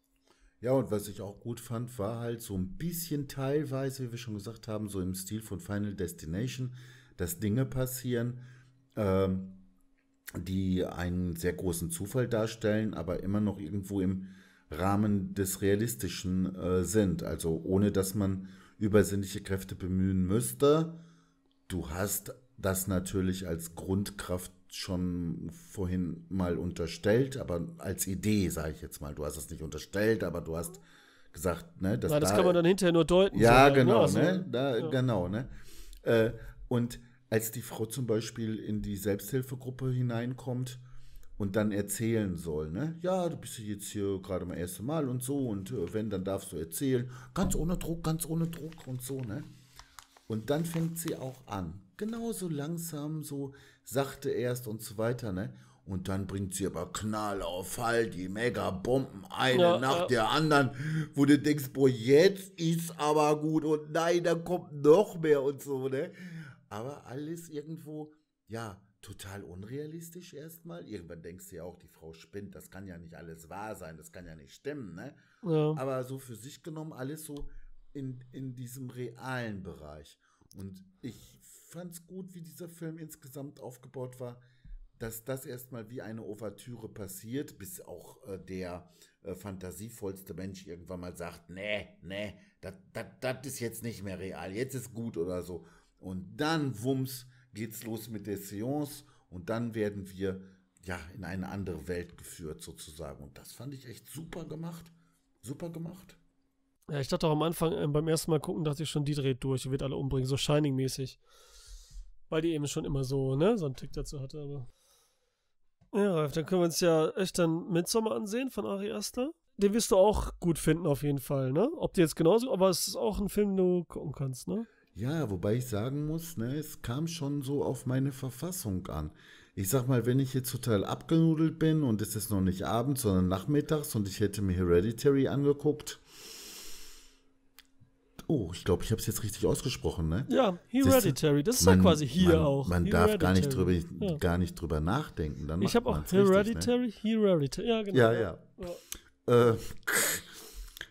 Ja, und was ich auch gut fand, war halt so ein bisschen teilweise, wie wir schon gesagt haben, so im Stil von Final Destination, dass Dinge passieren. Ähm, die einen sehr großen Zufall darstellen, aber immer noch irgendwo im Rahmen des Realistischen äh, sind. Also ohne dass man übersinnliche Kräfte bemühen müsste. Du hast das natürlich als Grundkraft schon vorhin mal unterstellt, aber als Idee, sage ich jetzt mal. Du hast es nicht unterstellt, aber du hast gesagt, ne, dass Nein, das da, kann man dann hinterher nur deuten. Ja, so, ne? genau, also, ne? ne? Da, ja. genau, ne? Äh, und als die Frau zum Beispiel in die Selbsthilfegruppe hineinkommt und dann erzählen soll, ne? Ja, du bist jetzt hier gerade mein erste Mal und so und äh, wenn, dann darfst du erzählen. Ganz ohne Druck, ganz ohne Druck und so, ne? Und dann fängt sie auch an. Genauso langsam, so sachte erst und so weiter, ne? Und dann bringt sie aber Knall auf Fall, die Mega-Bomben, eine ja, nach ja. der anderen, wo du denkst, boah, jetzt ist aber gut und nein, da kommt noch mehr und so, ne? aber alles irgendwo, ja, total unrealistisch erstmal. Irgendwann denkst du ja auch, die Frau spinnt, das kann ja nicht alles wahr sein, das kann ja nicht stimmen, ne? Ja. Aber so für sich genommen alles so in, in diesem realen Bereich. Und ich fand's gut, wie dieser Film insgesamt aufgebaut war, dass das erstmal wie eine Ouvertüre passiert, bis auch äh, der äh, fantasievollste Mensch irgendwann mal sagt, nee, nee, das ist jetzt nicht mehr real, jetzt ist gut oder so. Und dann, wumms, geht's los mit der Seance und dann werden wir ja in eine andere Welt geführt sozusagen. Und das fand ich echt super gemacht. Super gemacht. Ja, ich dachte auch am Anfang, äh, beim ersten Mal gucken, dachte ich schon, die dreht durch, und wird alle umbringen, so Shining-mäßig. Weil die eben schon immer so, ne, so einen Tick dazu hatte, aber. Ja, Ralf, dann können wir uns ja echt dann Midsommar ansehen von Ari Aster. Den wirst du auch gut finden, auf jeden Fall, ne? Ob du jetzt genauso, aber es ist auch ein Film, den du gucken kannst, ne? Ja, wobei ich sagen muss, ne, es kam schon so auf meine Verfassung an. Ich sag mal, wenn ich jetzt total abgenudelt bin und es ist noch nicht abends, sondern nachmittags und ich hätte mir Hereditary angeguckt. Oh, ich glaube, ich habe es jetzt richtig ausgesprochen, ne? Ja, Hereditary. Das ist man, ja quasi hier man, auch. Man darf gar nicht drüber, ja. gar nicht drüber nachdenken. Dann ich habe auch Hereditary, richtig, ne? Hereditary. Ja, genau. Ja, ja. ja. Äh,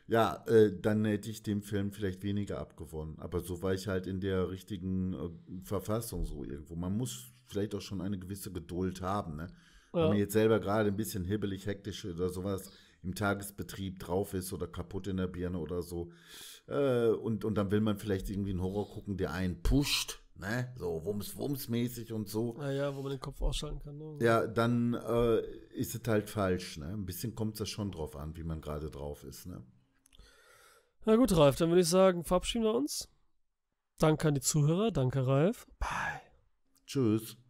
ja, äh, dann hätte ich dem Film vielleicht weniger abgewonnen. Aber so war ich halt in der richtigen äh, Verfassung so irgendwo. Man muss vielleicht auch schon eine gewisse Geduld haben. Ne? Ja. Wenn man jetzt selber gerade ein bisschen hibbelig, hektisch oder sowas im Tagesbetrieb drauf ist oder kaputt in der Birne oder so. Äh, und, und dann will man vielleicht irgendwie einen Horror gucken, der einen pusht. Ne? So wumms, wumms mäßig und so. Naja, wo man den Kopf ausschalten kann. Ne? Ja, dann äh, ist es halt falsch. Ne? Ein bisschen kommt es ja schon drauf an, wie man gerade drauf ist. Ne? Na gut, Ralf, dann würde ich sagen, verabschieden wir uns. Danke an die Zuhörer, danke Ralf. Bye. Tschüss.